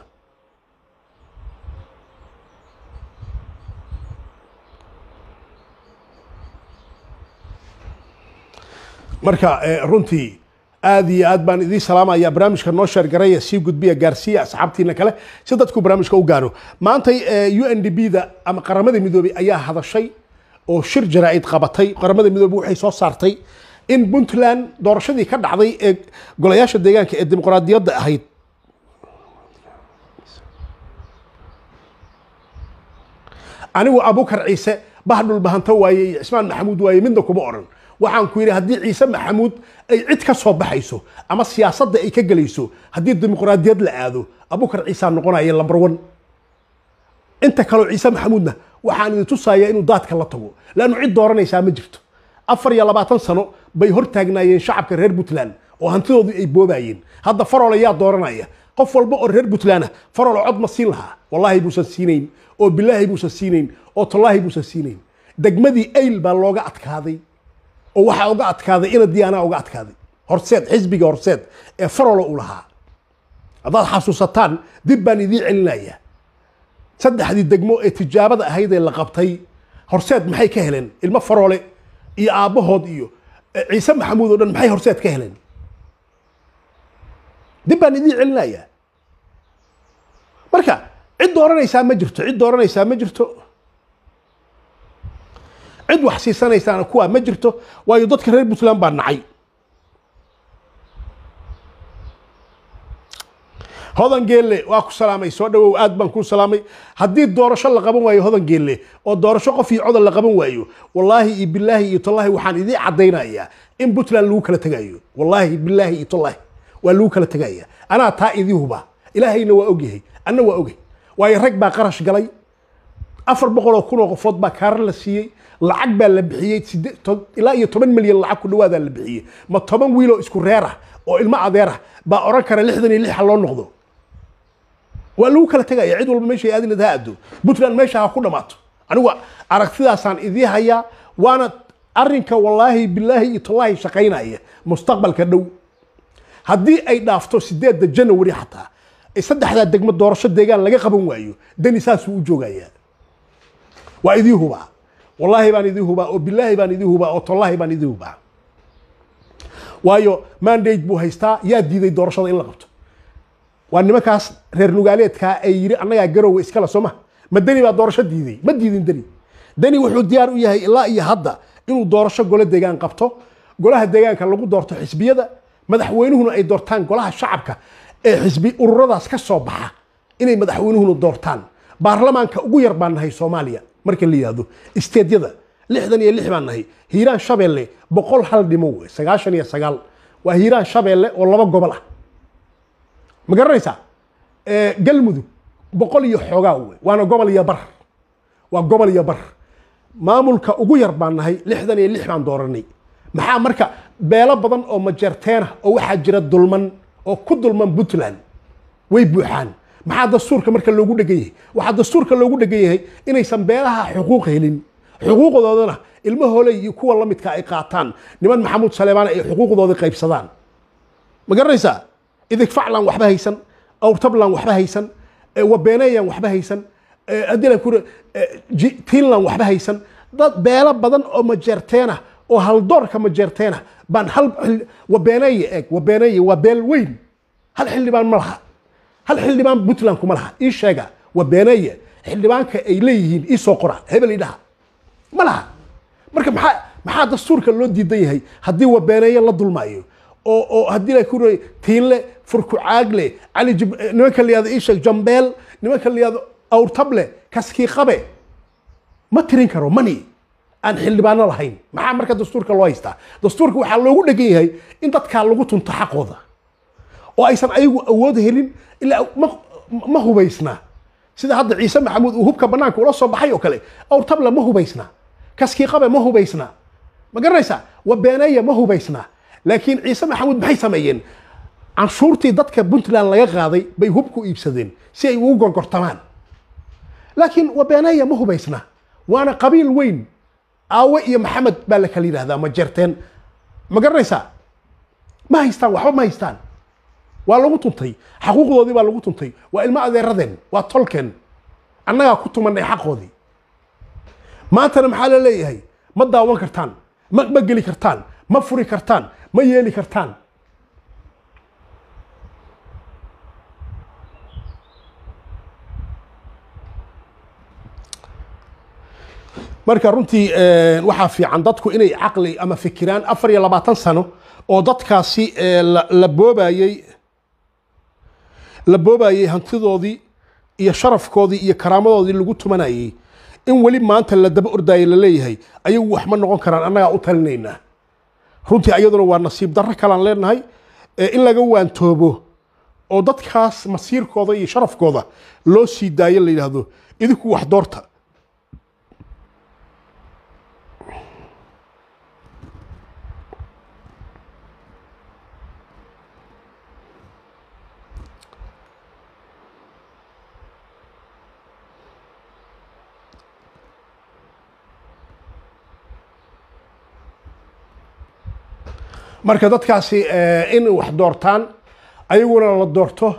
marka eh, runtii aad iyo aad baan idiin salaamayaa barnaamijka noo sheergaraya sii gudbiya gaarsiiya asxaabtiina kale si dadku barnaamijka u gaaro maantay eh, u n d b da ama qaramada midoobay ayaa hadashay oo shir jaraa'id qabatay qaramada midoobey waxay soo saartay in puntland doorashadii ka dhacday ee golayaasha deegaanka ee dimuqraadiyadda ahayd anigu abukar ciise bahdhul bahanto waaye iyo cismaan maxamuud waaye midna kuma odhan waxaan ku yidhi haddii ciise maxamuud ay cid ka soo baxayso ama siyaasadda ay ka gelayso haddii dimuqraadiyad la aado abukar ciisaa noqonaya lambar one inta kaleo ciise maxamuudna waxaan idin tusayaa inuu daadka la tago leannu cid dooranaysaa ma jirto afar iyo labaatan sano bay hor shacabka reer puntland oo hantidoodu ay boobayeen hadda farol ayaa dooranaya qof walba oo reer puntlandna ah, farolo cod ma siin lahaa wallaahi buusan siinayn oo bilaahi buusan siinayn oo tallaahi buusan siinayn degmadii ayl baa looga adkaaday oo waxaa uga adkaaday ina anaa uga adkaaday horseed xisbiga horseed ee farolo uu lahaa haddaad xasuusataan dib baan idiin celinaya saddexdii degmo ee tijaabada ahayd ee la qabtay horseed maxay ka heleen ilmo farole iyo aabbahood iyo eh, ciise maxamuud oo dhan maxay horseed ka heleen dib baan idiin celinayaa marka cid dooranaysaa ma jirto cid dooranaysaa ma jirto cid wax siisanaysaana kuwaa ma jirto waayo dadka reer puntland baa nacay hodan geelle waa ku salaamay soo dhawow aad baan kuu salaamay haddii doorasho la qaban waayo hodan geelle oo doorasho qof iyo codan la qaban waayo wallaahi iyo bilaahi iyo tallaahi waxaan idii caddaynayaa in puntland lagu kala tegaayo wallaahi bilaahi iyo tallaahi waa lagu kala tegaaya anaa taa idii huba ilaahayna waa ogyahay anna waa ogay waayo rag baa qarash galay afar boqol oo kun oo qofood baa kaara la siiyey lacag baa la bixiyey ilaa iyo toban milyan lacag ku dhawaadaa la bixiyey ma toban wiiloo isku reer ah oo ilmo adeera ah baa oran kara lixdan iyo lix ha loo noqdo waa lagu kala tegaya cid walba meeshay aadin lahaa addo puntland meesha ha ku dhamaato anigu aragtidaasaan idii hayaa waana arinka wallaahi bilaahi iyo tallaahi shaqaynaya mustaqbalka dhow haddii ay dhaafto sideeda janawari xataa saddexdaa degmo doorasho deegaan laga qaban waayo dani saasuu u joogayaa waa idii hubaa wallaahi baan idii hubaa oo bilaahi baan idii hubaa oo tollaahi baan idii hubaa waayo mandate buu haystaa yaa diiday doorashada in la qabto waa nimankaas reer nugaaleedkaa ay yidhi annagaa garowga iskala sooma ma deni baa doorasho diiday ma diidin deni deni wuxuu diyaar u yahay ilaa iyo hadda inuu doorasho golo deegaan qabto golaha deegaanka lagu doorto xisbiyada madaxweynuhuna ay doortaan golaha shacabka ee xisbi ururadaas ka soo baxa inay madaxweynuhuna doortaan baarlamaanka ugu yar baa nahay soomaaliya marka la yidhaahdo isteedyada lixdan iyo lix baan nahay hiiraan shabeelle boqol hal dhimo wey sagaashan iyo sagaal waa hiiraan shabeelle oo laba gobol ah ma garanaysaa galmudug boqol iyo xoogaa wey waana gobol iyo bar waa gobol iyo bar maamulka ugu yar baan nahay lixdan iyo lix baan dooranay maxaa marka beelo badan oo majeerteen ah oo waxaa jira dulman oo ku dulman puntland way buuxaan maxaa dastuurka marka loogu dhegan yahay waxaa dastuurka loogu dhegan yahay inaysan beelaha xuquuq helin xuquuqdoodana ilmahoole iyo kuwa la midka ay qaataan niman maxamuud saleemaan ay xuquuqdooda qaybsadaan ma garanaysaa idig waxba haysan awrtablan waxba haysan e, wabeeneyan waxba haysan e, e, tinlan waxba haysan dad beelo badan oo majeerteena oo haldoorka majeerteena baan hal wabeeneye eeg wabeeneye waa beel weyn hal xildhibaan ma laha hal xildhibaan puntland kuma laha ii sheega waa beenaye xildhibaanka ay leeyihiin ii soo qora hebel idhaha ma laha marka maxaa maxaa dastuurka loo diidan yahay haddii wabeeneeye la dulmaayo oo oo haddii la ku tiinle furkucaagle cali eh, nimanka la ii sheeg jambeel nimanka la awrtable kaskii qabe ma tirin karo mani aan xildhibaano lahayn maxaa marka dastuurka loo haystaa dastuurka waxaa loogu dhegan yahay in dadkaa lagu tunto xaqooda oo aysan ayagu awood helin ilaa ma hubaysna sida hadda ciise maxamuud uu hubka bannaanka ula soo baxay oo kale awrtabla ma hubaysna kaskii qabe ma hubaysna ma garanaysaa wabeenaya ma hubaysna laakiin ciise maxamuud maxay sameeyeen canshuurtii dadka puntland laga qaaday bay hubku iibsadeen si ay ugu gorgortamaan laakiin wabeenaya ma hubaysna waana qabiil weyn aawe iyo maxamed baa la kala yidhaahdaa ma jerteen ma garanaysaa ma haystaan waxba ma haystaan waa lagu tuntay xaquuqdoodii baa lagu tuntay waa ilmo adeeradeen waa tolken annagaa ku tumanay xaqoodii maantana maxaa la leeyahay ma daawan kartaan ma ma geli kartaan ma furi kartaan ma yeeli kartaan marka runtii waxaa fiican dadku inay caqli ama fikiraan afar iyo labaatan sano oo dadkaasi la boobayey la boobayay hantidoodii iyo sharafkoodii iyo karaamadoodii lagu tumanayay in weli maanta la daba la leeyahay ayagu waxma noqon karaan annagaa u talinaynaa runtii iyaduna waa nasiib darro kalaan leenahay in laga waantoobo oo dadkaas masiirkooda iyo sharafkooda loo sii daayo la yidhaahdo idinku wax doorta marka dadkaasi eh, in wax doortaan ayaguna la doorto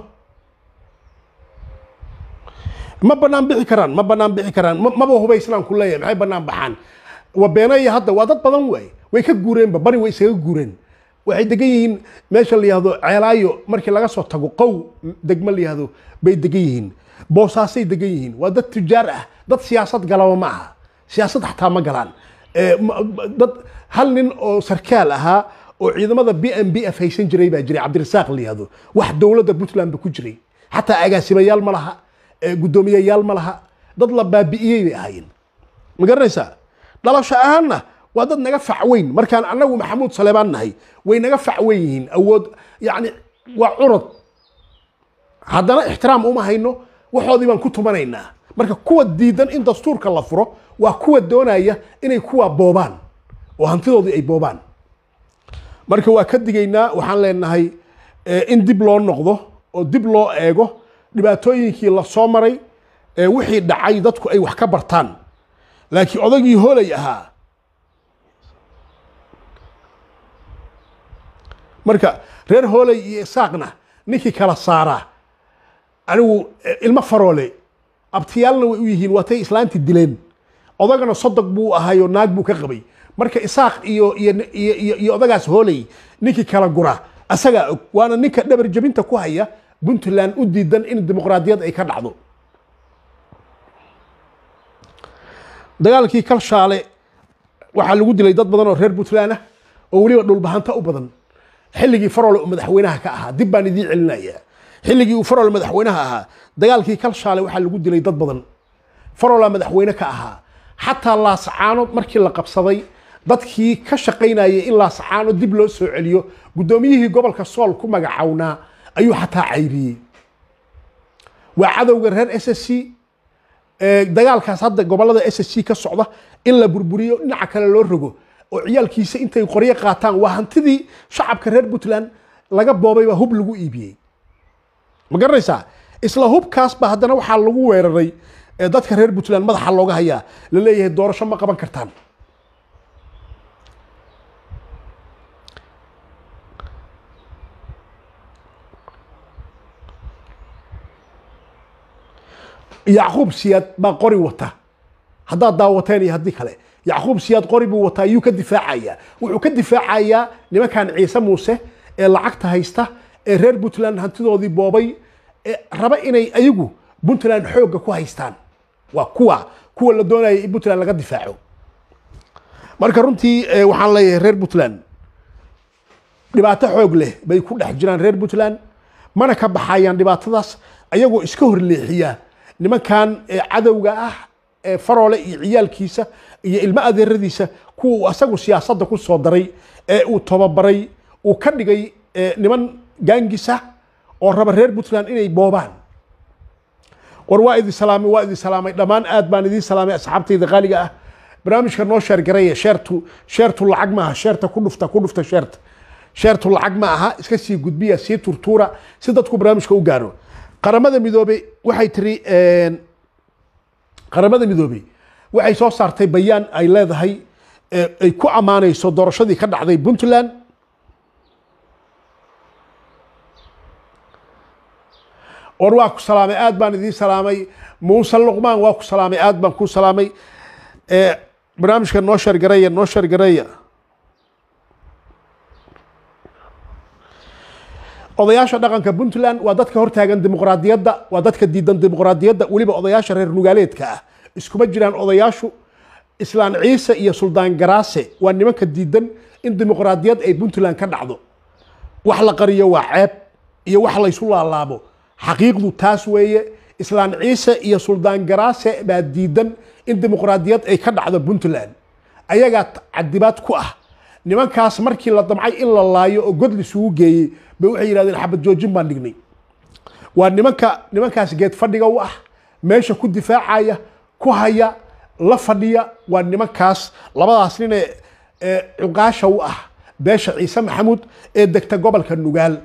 ma banaan bixi karaan ma banaan bixi karaan maba hubaysnaan ku leeyahay maxay banaan baxaan waa beenaya hadda waa dad badan waay way ka guureenba bari way isaga guureen waxay degan yihiin meesha la yihahdo ceelaayo markii laga soo tago qow degma la yihahdo bay degan yihiin boosaasay degan yihiin waa dad tujaar ah dad siyaasad galaba ma aha siyaasad xataa ma galaan eh, dad hal nin oo sarkaal ahaa oo ciidamada b m b ah f haysan jiray baa jiray cabdirasaaq la yihahdo wax dowladda puntland ba ku jiray xataa agaasimayaal ma laha guddoomiyayaal ma laha dad la baabi'iyey bay ahaayeen ma garanaysaa dhalasho ahaanna waa dad naga facweyn markaan annagu maxamuud saleebaan nahay way naga fac yihiin awood yacni waa curad haddana ixtiraam uma hayno waxoodii baan ku tumanaynaa marka kuwa diidan in dastuurka la furo waa kuwa doonaya inay kuwa boobaan oo hantidoodii ay boobaan marka waa ka digaynaa waxaan leenahay eh, in dib loo noqdo oo dib loo eego dhibaatooyinkii lasoo maray ee eh, wixii dhacay dadku ay wax ka bartaan laakiin odagii hoolay ahaa marka reer hooley iyo isaaqna ninkii kala saaraa anigu eh, ilmo faroole abtiyaalna way u yihiin waatay islaanti dileen odagana sodog buu ahaayoo naag buu ka qabay marka isaaq iyo iyo odagaas hooley ninkii kala gura asagaa og waana ninka dhabar jabinta ku haya puntland u diidan in dimuqraadiyad ay ka dhacdo dagaalkii kalshaale waxaa lagu dilay dad badan oo reer puntland ah oo weliba dhulbahanta u badan xilligii farole madaxweynaha ka ahaa dib baan idiin celinayaa xilligii uu farole madaxweynaha ahaa dagaalkii kalshaale waxaa lagu dilay dad badan farola madaxweyne ka ahaa xataa laascaanood markii la qabsaday dadkii ka shaqaynayay in laascaano dib loo soo celiyo guddoomiyihii gobolka sool ku magacownaa ayuu xataa cayriyey waa cadowga reer s s c dagaalkaas hadda gobollada s s c ka socda in la burburiyo dhinaca kale loo rogo oo ciyaalkiisa intay qoryo qaataan waa hantidii shacabka reer puntland laga boobay baa hub lagu iibiyey ma garanaysaa isla hubkaasba haddana waxaa lagu weeraray dadka reer puntland madaxa looga hayaa la leeyahay doorasho ma qaban kartaan yacquub siyaad baa qori wata haddaad daawateen iyo haddii kale yacquub siyaad qori buu wataa ayuu ka difaacayaa wuxuu ka difaacayaa nimankan ciise muuse ee lacagta haysta ee reer puntland hantidoodii boobay ee raba inay ayagu puntland xoogga ku haystaan waa kuwa kuwa la doonaya in puntland laga difaaco marka runtii eh, waxaan leeyahay reer puntland dhibaato xoog leh bay ku dhex jiraan reer puntland mana ka baxayaan dhibaatadaas ayagoo iska hor nimankan cadowga ah ee faroole iyo ciyaalkiisa iyo ilmo adeeradiisa kuwa asagu siyaasadda ku soo daray ee uu tababaray uu ka dhigay niman gaangisa oo raba reer puntland inay boobaan war waa idin salaamay waa idin salaamay dhammaan aad baan idiin salaamay asxaabtayda qaaliga ah barnaamijka noo sheer garaya sheertu sheertu lacag maaha sheerta ku dhufta ku dhufta sheerta sheertu lacag ma aha iska sii gudbiya sii turtuura si dadku barnaamijka u gaaro qaramada midoobey waxay tiri qaramada midoobey waxay soo saartay bayaan ay leedahay ay ku ammaaneyso doorashadii ka dhacday puntland or waa ku salaamay aad baan idiin salaamay muuse luqmaan waa ku salaamay aad baan ku salaamay barnaamijka noo shargareeya noo shargareeya odayaasha dhaqanka puntland waa dadka hortaagan dimuqraadiyadda waa dadka diidan dimuqraadiyadda weliba odayaasha reer nugaaleedka ah iskuma jiraan odayaashu islaan ciise iyo suldaan garaase waa nimanka diidan in dimuqraadiyad ay puntland ka dhacdo wax la qariyo waa ceeb iyo wax laysu laalaabo xaqiiqdu taas weeye islaan ciise iyo suldaan garaase baa diidan in dimuqraadiyad ay ka dhacdo puntland ayagaa cadibaad ku ah nimankaas markii la damcay in la laayo oo god laisugu geeyey bay waxay yidhahdeen xabad joojin baan dhignay waa nimanka nimankaas geed fadhiga u ah meesha ku difaacaya ku haya la fadhiya waa nimankaas labadaas nin ee cuqaasha u ah beesha ciise maxamuud ee degta gobolka nugaal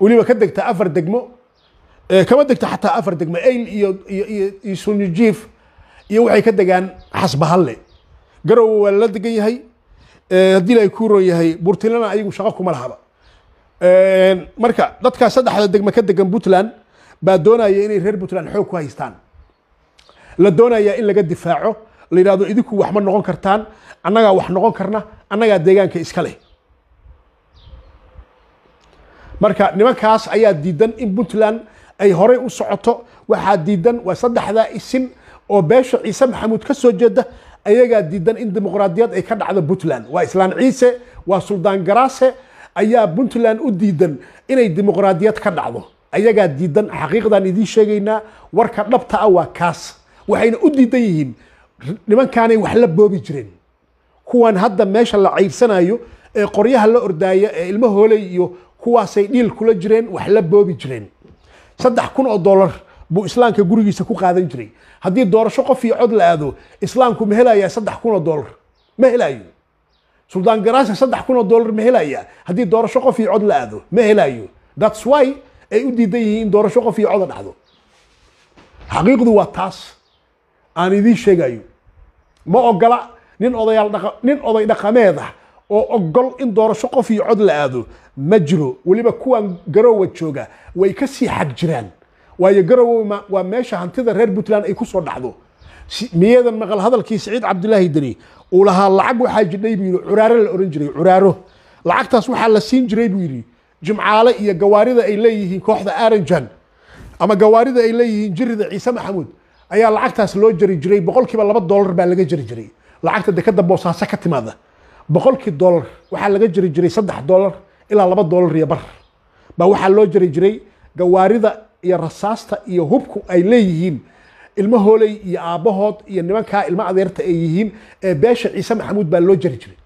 weliba ka degta afar degmo kama degta xataa afar degmo ayl iyo iyo iyo sunijiif iyo waxay ka degaan xasbahalle garowe waa la degan yahay haddii la ku ron yahay burtinlana ayagu shaqo kuma lahaba marka dadkaa saddexda degme ka degan puntland baa doonaya inay reer puntland xoog ku haystaan la doonayaa in laga difaaco la yidhahdo idinku wax ma noqon kartaan annagaa wax noqon karna annagaa deegaanka iska leh marka nimankaas ayaa diidan in puntland ay horay u socoto waxaa diidan waa saddexdaa isin oo beesha ciise maxamuud ka soo jeeda ayagaa diidan in dimuqraadiyad ay ka dhacdo puntland waa islaan ciise waa suldaan garaase ayaa puntland u diidan inay dimuqraadiyad ka dhacdo ayagaa diidan xaqiiqdaan idiin sheegaynaa warka dhabta ah waa kaas waxayna u diidan yihiin nimankaanay wax la boobi jireen kuwan hadda meesha la cayrsanayo ee qoryaha la ordaaya ee ilmo hooley iyo kuwaasay dhiil kula jireen wax la boobi jireen saddex kun oo dollar buu islaamka gurigiisa ku qaadan jiray haddii doorasho qof iyo cod la aado islaamku ma helayaa saddex kun oo dollar ma helaayo suldaan garaasa saddex kun oo dollar ma helayaa haddii doorasho qof iyo cod la aado ma helaayo thats why ay u diidan yihiin in doorasho qof iyo coda dhacdo xaqiiqdu waa taas aan idiin sheegayo ma ogola nin odayaal dha nin oday dhaqameed ah oo ogol in doorasho qof iyo cod la aado ma jiro weliba kuwan garowa jooga way ka sii xag jiraan waayo garowow waa meesha hantida reer puntland ay kusoo dhacdo miyaedan maqal hadalkii siciid cabdulaahi deni uu lahaa lacag waxaa jidhay buu yidhi curaaro la ohan jiray curaaro lacagtaas waxaa la siin jiray buu yidhi jimcaale iyo gawaarida ay leeyihiin kooxda aranjan ama gawaarida ay leeyihiin jirida ciise maxamuud ayaa lacagtaas loo jari jiray boqolkiiba laba dollar baa laga jari jiray lacagta dekada boosaaso ka timaada boqolkii dollar waxaa laga jari jiray saddex dollar ilaa laba dollar iyo bar baa waxaa loo jari jiray gawaarida iyo rasaasta iyo hubku ay leeyihiin ilmo hooley iyo aabahood iyo nimankaa ilmo adeerta ay yihiin ee beesha ciise maxamuud baa loo jari jiray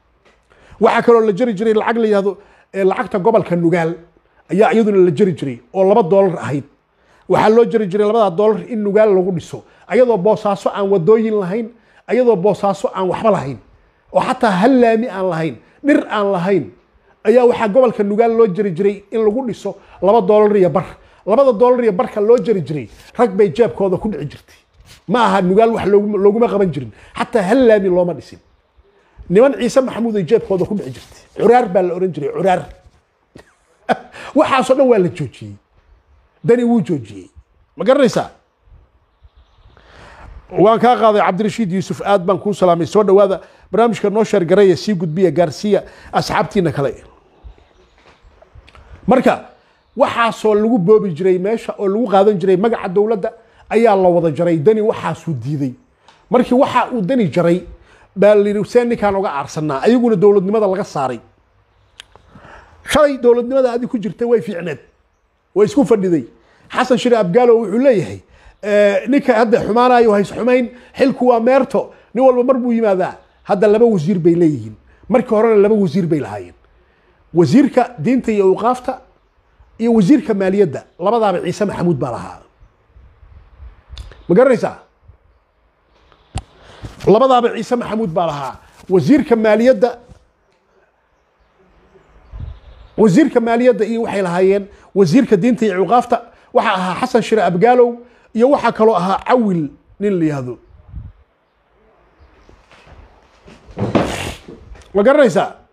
waxaa kaloo la jari jiray lacag la yihahdo lacagta gobolka nugaal ayaa iyaduna la jari jiray oo laba doolar ahayd waxaa loo jari jiray labadaa doolar in nugaal lagu dhiso ayadoo boosaaso aan wadooyin lahayn ayadoo boosaaso aan waxba lahayn oo xataa hal laami aan lahayn dhir aan lahayn ayaa waxaa gobolka nugaal loo jari jiray in lagu dhiso laba doolar iyo bar labada dollar iyo barka loo jari jiray rag bay jeebkooda ku dhici jirtay ma aha nugaal wax looguma qaban jirin xataa hal laami looma dhisin niman ciise maxamuud ay jeebkooda ku dhici jirtay curaar baa la oran jiray curaar waxaasoo dhan waa la joojiyey dani wuu joojiyey ma garanaysaa waan kaa qaaday cabdirashiid yuusuf aad baan kuu salaamay soo dhawaada barnaamijka noo sheer garaya sii gudbiya gaarsiya asxaabtiina kale marka waxaasoo lagu boobi jiray meesha oo lagu qaadan jiray magaca dowladda ayaa la wada jaray dani waxaasuu diiday markii waxa uu dani jaray baa la yidhi ninkaan oga aarsanaa ayaguna dowladnimada laga saaray shalay dowladnimada adi ku jirtay way fiicneed way isku fadhiday xasan shire abgaalo wuxuu leeyahay eh, ninka hadda xumaanayo hays xumayn xilku waa meerto nin walba mar buu yimaadaa hadda laba wasiir bay leeyihiin markii horena laba wasiir bay lahaayeen wasiirka diinta iyo awqaafta iyo wasiirka maaliyadda labadaaba ciise maxamuud baa lahaa ma garanaysaa labadaaba ciise maxamuud baa lahaa wasiirka maaliyadda wasiirka maaliyadda iyo waxay lahaayeen wasiirka diinta iyo cuqaafta waxaa ahaa xasan shire abgaalow iyo waxaa kaloo ahaa cawil nin la yihahdo ma garanaysaa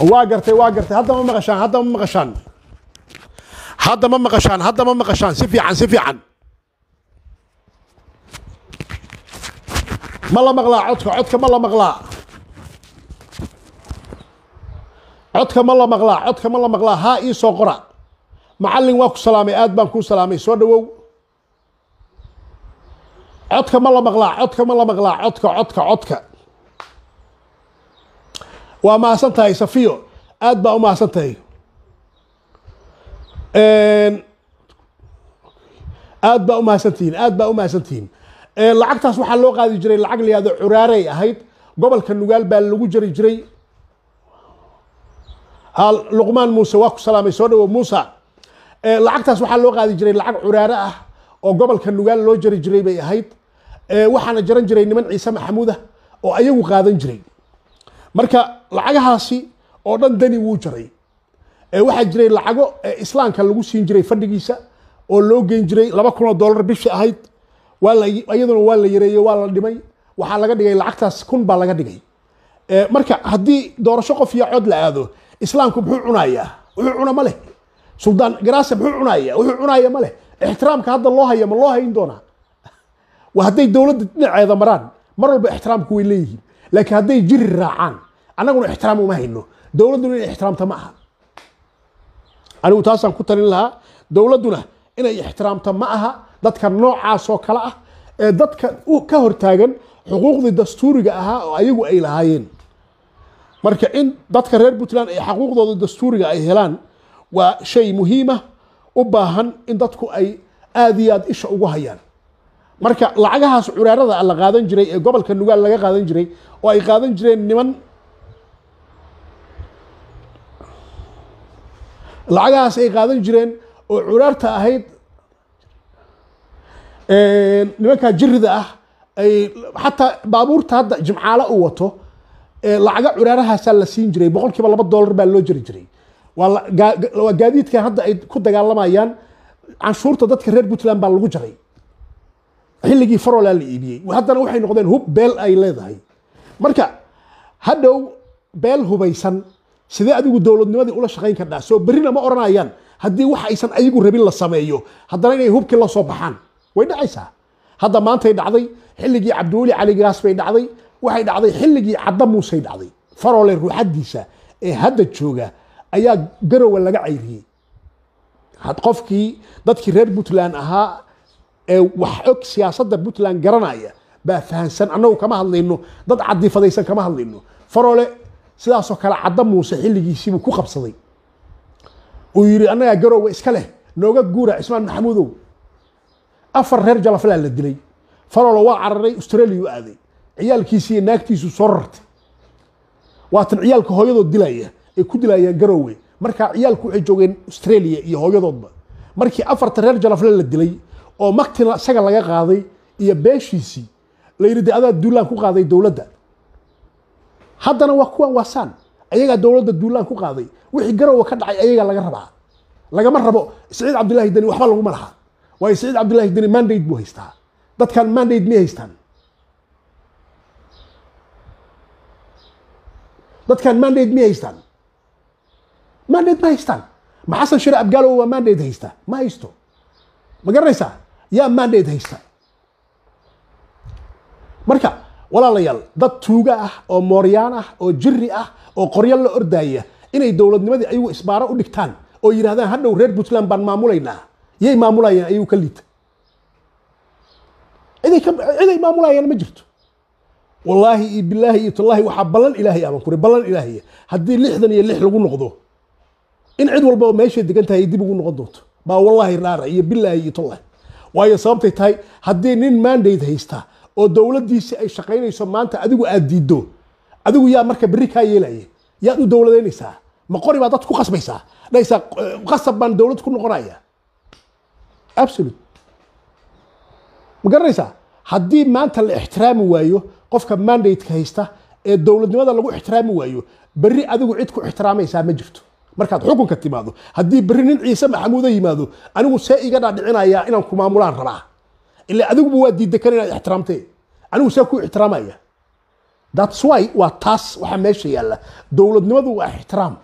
waa gartay waa gartay hadda ma maqashaan hadda ma maqashaan hadda ma maqashaan hadda ma maqashaan si fiican si fiican ma la maqlaa codka codka ma la maqlaa codka ma la maqlaa codka ma la maqlaa haa ii soo qora macalin waa ku salaamay aad baan kuu salaamay soo dhowow codka ma la maqlaa codka ma la maqlaa codka codka codka waa mahadsan tahay safiyo aad baa u mahadsan tahay aad baa umahadsantihiin aad baa umahadsantihiin lacagtaas waxaa loo qaadi jiray lacag la yihahdo ahayd gobolka nugaal baa lagu jari jiray luqmaan muuse waa ku salaamay soo dhawo muusa lacagtaas waxaa loo qaadi jiray lacag curaare ah oo gobolka nugaal loo jari jiray bay ahayd waxaana jaran jiray niman ciise maxamuud ah oo ayagu qaadan jiray marka lacagahaasi oo dhan dani wuu jaray waxaa jiray lacago islaamka lagu siin jiray fadhigiisa oo loo geyn jiray laba kun oo dollar bisha ahayd iyaduna waa la yareeyey waa la dhimay waxaa laga dhigay lacagtaas kun baa laga dhigay marka haddii doorasho qof iyo cod la aado islaamku muxuu cunayaa wuxuu cuna ma leh suldaan garaase muxuu cunayaa wuxuu cunaaya ma leh ixtiraamka hadda loo haya ma loo hayn doonaa hadday dowladda dhinaceeda maraan mar walba ixtiraamku way leeyihiin laakiin hadday jiri raacaan annaguna ixtiraam uma hayno dowladduna inay ixtiraamto ma aha anigu taasaan ku talin lahaa dowladduna inay ixtiraamto ma aha dadka noocaasoo kale ah ee dadka ka hortaagan xuquuqdii dastuuriga ahaa oo ayagu ay lahaayeen marka in dadka reer puntland ay xuquuqdooda dastuuriga ay helaan waa shay muhiimah u baahan in dadku ay aad iyo aad isha ugu hayaan marka lacagahaas curaarada la qaadan jiray ee gobolka nugaal laga qaadan jiray oo ay qaadan jireen niman lacagahaas ay qaadan jireen oo curaarta ahayd nimankaa jirida ah ay xataa baabuurta hadda jimcaale u wato lacaga curaarahaasaa la siin jiray boqol kiiba laba dollar baa loo jiri jiray waa gaadiidkan hadda ay ku dagaalamayaan canshuurta dadka reer puntland baa lagu jaray xilligii faroolaa la iibiyey haddana waxay noqdeen hub beel ay leedahay marka hadhow beel hubaysan sidee adigu dowladnimadii ula shaqayn kardhaa soo berrina ma oranayaan haddii wax aysan ayagu rabin la sameeyo haddana inay hubkii la soo baxaan way dhacaysaa hadda maantay dhacday xilligii cabdiweli caligaas bay dhacday waxay dhacday xilligii cadda muusey dhacday faroole ruuxaddiisa ee hadda jooga ayaa garowa laga cayriyey qofkii dadkii reer puntland ahaa ee wax og siyaasadda puntland garanaya baa fahansan annagu kama hadlayno dad cadiifadaysan kama hadlayno faroole sidaasoo kale cadda muuse xilligiisiibuu ku qabsaday uu yidhi annagaa garowga iska leh nooga guura cismaan maxamuudow afar reer jalafalaa la dilay faloolo waa cararay australia u aaday ciyaalkiisi naagtiisu soo rartay waatan ciyaalka hooyadoo dilaya ay ku dilayaan garowe markaa ciyaalku waxay joogeen australia iyo hooyadoodba markii afarta reer jalafle la dilay oo maktina isaga laga qaaday iyo beeshiisii la de adaa duulaan ku qaaday dowladda haddana waa kuwan waasaan ayagaa dowladda duulaan ku qaaday wixii garowa ka dhacay ayagaa laga rabaa lagama rabo siciid cabdulaahi deni waxba laguma lahaa waayo saciid cabdulaahi deni mandate buu haystaa dadkan mandate miyay haystaan dadkan mandate miyay haystaan mandate ma haystaan ma xasan shire abgaalow waa mandate haysta ma haysto ma garanaysaa yaa mandate haysta marka walaalayaal dad tuuga ah oo mooryaan ah oo jiri ah oo qoryo la ordaaya inay dowladnimadii ayagu isbaaro u dhigtaan oo yidhahdaan hadhow reer puntland baan maamulaynaa yay maamulayaan ayuu ka liita ciday maamulayaan ma jirto wallaahi iyo bilaahi iyo tallaahi waxaa ballan ilaahay abaan kuri ballan ilaahiya haddii lixdan iyo lix lagu noqdo in cid walba meeshay degan tahay dib ugu noqon doonto baa wallaahi raarac iyo bilaahi iyo tallaahi waayo sababtay tahay haddii nin mandate haystaa oo dowladiisi ay shaqaynayso maanta adigu aad diiddo adigu yaa marka berri kaa yeelaya yaad u dowladaynaysaa ma qori baa dad ku qasbaysaa dhahaysaa eh, qasab baan dowlad ku noqonaya absolute ma garanaysaa haddii maanta la ixtiraami waayo qofka mandateka haysta ee dowladnimada lagu ixtiraami waayo berri adigu cid ku ixtiraamaysaa ma jirto markaad xukunka timaado haddii berri nin ciise maxamuuda yimaado anigu see iga dhaadhicinayaa inaan ku maamulaan rabaa ila adiguba waa diidan kara inaad ixtiraamtee anigu saa ku ixtiraamaya that's why waa taas waxaa meesha yaalla dowladnimadu waa ixtiraam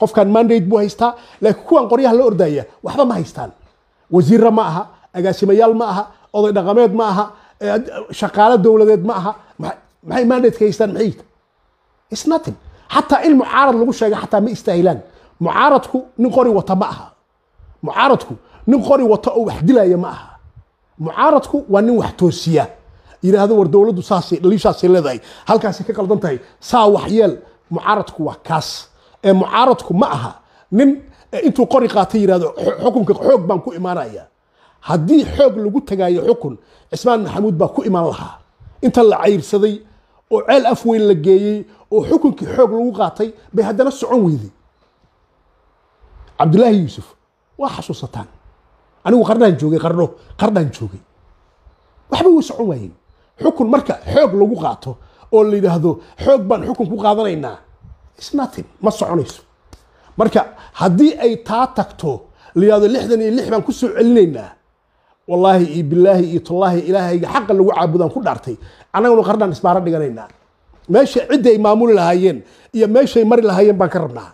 qofkan mandate buu haystaa laakiin kuwan qoryaha la ordaya waxba ma haystaan wasiirra ma aha agaasimayaal ma aha oday dhaqameed ma aha eh, shaqaale dowladeed ma aha maxay mandate ka haystaan maxay it's nothing xataa in mucaarad lagu sheegay xataa ma istaahilaan mucaaradku nin qori wata ma aha mucaaradku nin qori wata oo wax dilaya ma aha mucaaradku waa nin wax toosiya yidhaahdo war dowladdu saasay dhaliishaasay leedahay halkaasay ka qaldan tahay saa wax yeel mucaaradku waa kaas ee mucaaradku ma aha nin intuu qori qaatay yidhahdo xukunka xoog baan ku imaanaya haddii xoog lagu tagaayo xukun cismaan maxamuud baa ku imaan lahaa inta la cayirsaday oo ceel af weyn la geeyey oo xukunkii xoog lagu qaatay bay haddana socon weydey cabdulaahi yuusuf waa xasuusataan anigu qardhaan joogay qardho qardhaan joogay waxba way socon waayeen xukun marka xoog lagu qaato oo la yidhaahdo xoog baan xukun ku qaadanaynaa isnatin ma soconayso marka haddii ay taa tagto la yidhahdo lixdan iyo lix baan ku soo celinaynaa wallaahi iyo bilaahi iyo tallaahi ilaahayga xaqa lagu caabudaan ku dhaartay annaguna qardhaan isbaaro dhiganaynaa meesha ciddi ay maamuli lahaayeen iyo meeshay mari lahaayeen baan ka rabnaa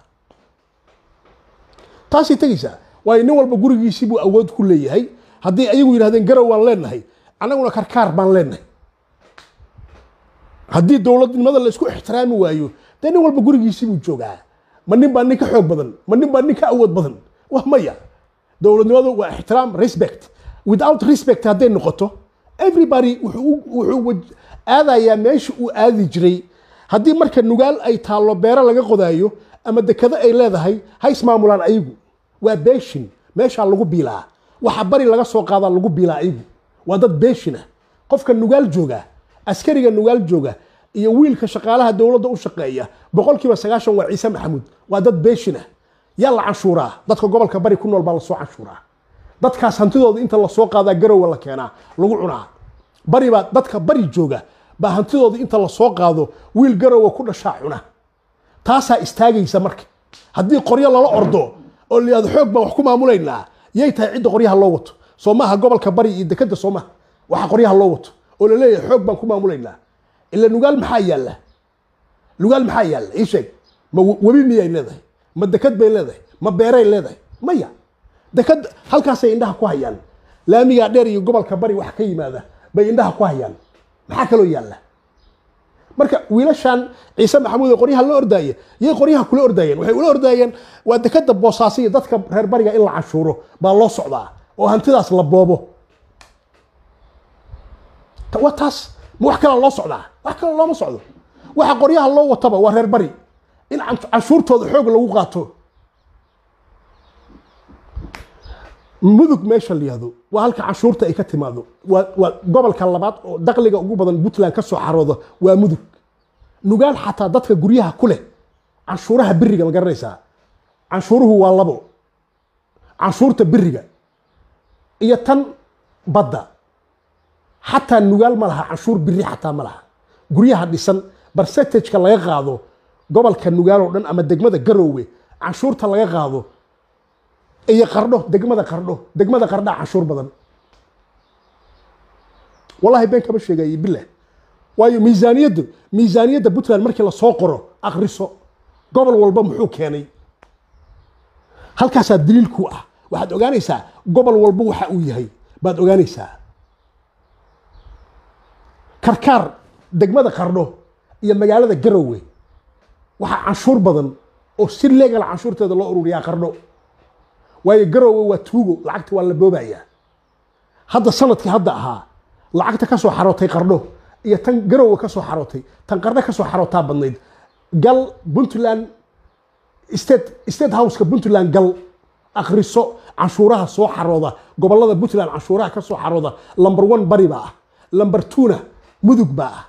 taasay tegaysaa waayo nin walba gurigiisii buu awood ku leeyahay haddii ayagu yidhahdeen garow waan leenahay annaguna karkaar baan leenahay haddii dowladnimada la isku ixtiraami waayo dee nin walba gurigiisii buu joogaa ma nin baa nin ka xoog badan ma nin baa nin ka awood badan wah maya dowladnimadu waa ixtiraam respect without respect hadday noqoto everybody wuxuu aadayaa meesha uu aadi jiray haddii marka nugaal ay taallo beero laga qodaayo ama dekado ay leedahay ha ismaamulaan ayagu waa beeshin meeshaa lagu biilaa waxa bari laga soo qaadaa lagu biilaa iyagu waa dad beeshin ah qofka nugaal jooga askariga nugaal jooga iyo wiilka shaqaalaha dowladda u shaqeeya boqol kiiba sagaashan waa ciise maxamuud waa dad beeshin ah yaa la canshuuraa dadka gobolka bari ku nool baa lasoo canshuuraa dadkaas hantidooda inta lasoo qaadaa garowa la keenaa lagu cunaa baribaa dadka bari jooga baa hantidooda inta lasoo qaado wiil garowa ku dhashaa cuna taasaa istaagaysa marka haddii qoryo lala ordo oo liado xoog baan wax ku maamulaynaa yay tahay cidda qoryaha loo wato soomaaha gobolka bari iyo dekadda soo maaha waxa qoryaha loo wato oo laleeyahay xoog baan ku maamulaynaa ila nugaal maxaa yaalla nugaal maxaa yaalla ii sheeg ma webi miyay leedahay ma dekad bay leedahay ma beeray leedahay maya dekad halkaasay indhaha ku hayaan laamigaa dheer iyo gobolka bari wax ka yimaada bay indhaha ku hayaan maxaa kaloo yaalla marka wiilashan ciise maxamuud ee qoryaha la ordaaya yay qoryaha kula ordaayeen waxay ula ordaayeen waa dekada boosaaso iyo dadka reer bariga in la canshuuro baa loo socdaa oo hantidaas la boobo waa taas ma wax kalaa loo socdaa wax kale looma socdo waxa qoryaha loo wataba waa reer bari in canshuurtooda xoog lagu qaato mudug meesha layihahdo waa halka canshuurta ay ka timaado waa gobolka labaad oo daqliga ugu badan puntland kasoo soo xarooda waa mudug nugaal xataa dadka guryaha ku leh canshuuraha biriga ma garanaysaa canshuuruhu waa labo canshuurta biriga iyo tan badda xataa nugaal ma laha canshuur biri xataa ma laha guryaha dhisan barsetageka laga qaado gobolka nugaal oo dhan ama degmada garowe canshuurta laga qaado iyo qardho degmada qardho degmada qardha canshuur badan wallahi been kama sheegaye bilah waayo miisaaniyaddu miisaaniyadda puntland markii lasoo qoro akhriso gobol walba muxuu keenay halkaasaa daliilku ah waxaad ogaanaysaa gobol walba waxa uu yahay baad ogaanaysaa karkaar degmada qardho iyo magaalada garowe waxaa canshuur badan oo si legal canshuurteeda loo ururiyaa qardho waayo garowe waa tuugo lacagta waa la boobayaa hadda sanadkii hadda ahaa lacagta kasoo xarootay qardho iyo tan garowe kasoo xarootay tan qardho kasoo xarootaa badnayd gal buntland state state houseka buntland gal akhriso canshuuraha soo xarooda gobolada puntland canshuuraha ka soo xarooda lamber one bari baa ah lamber twona mudug baa ah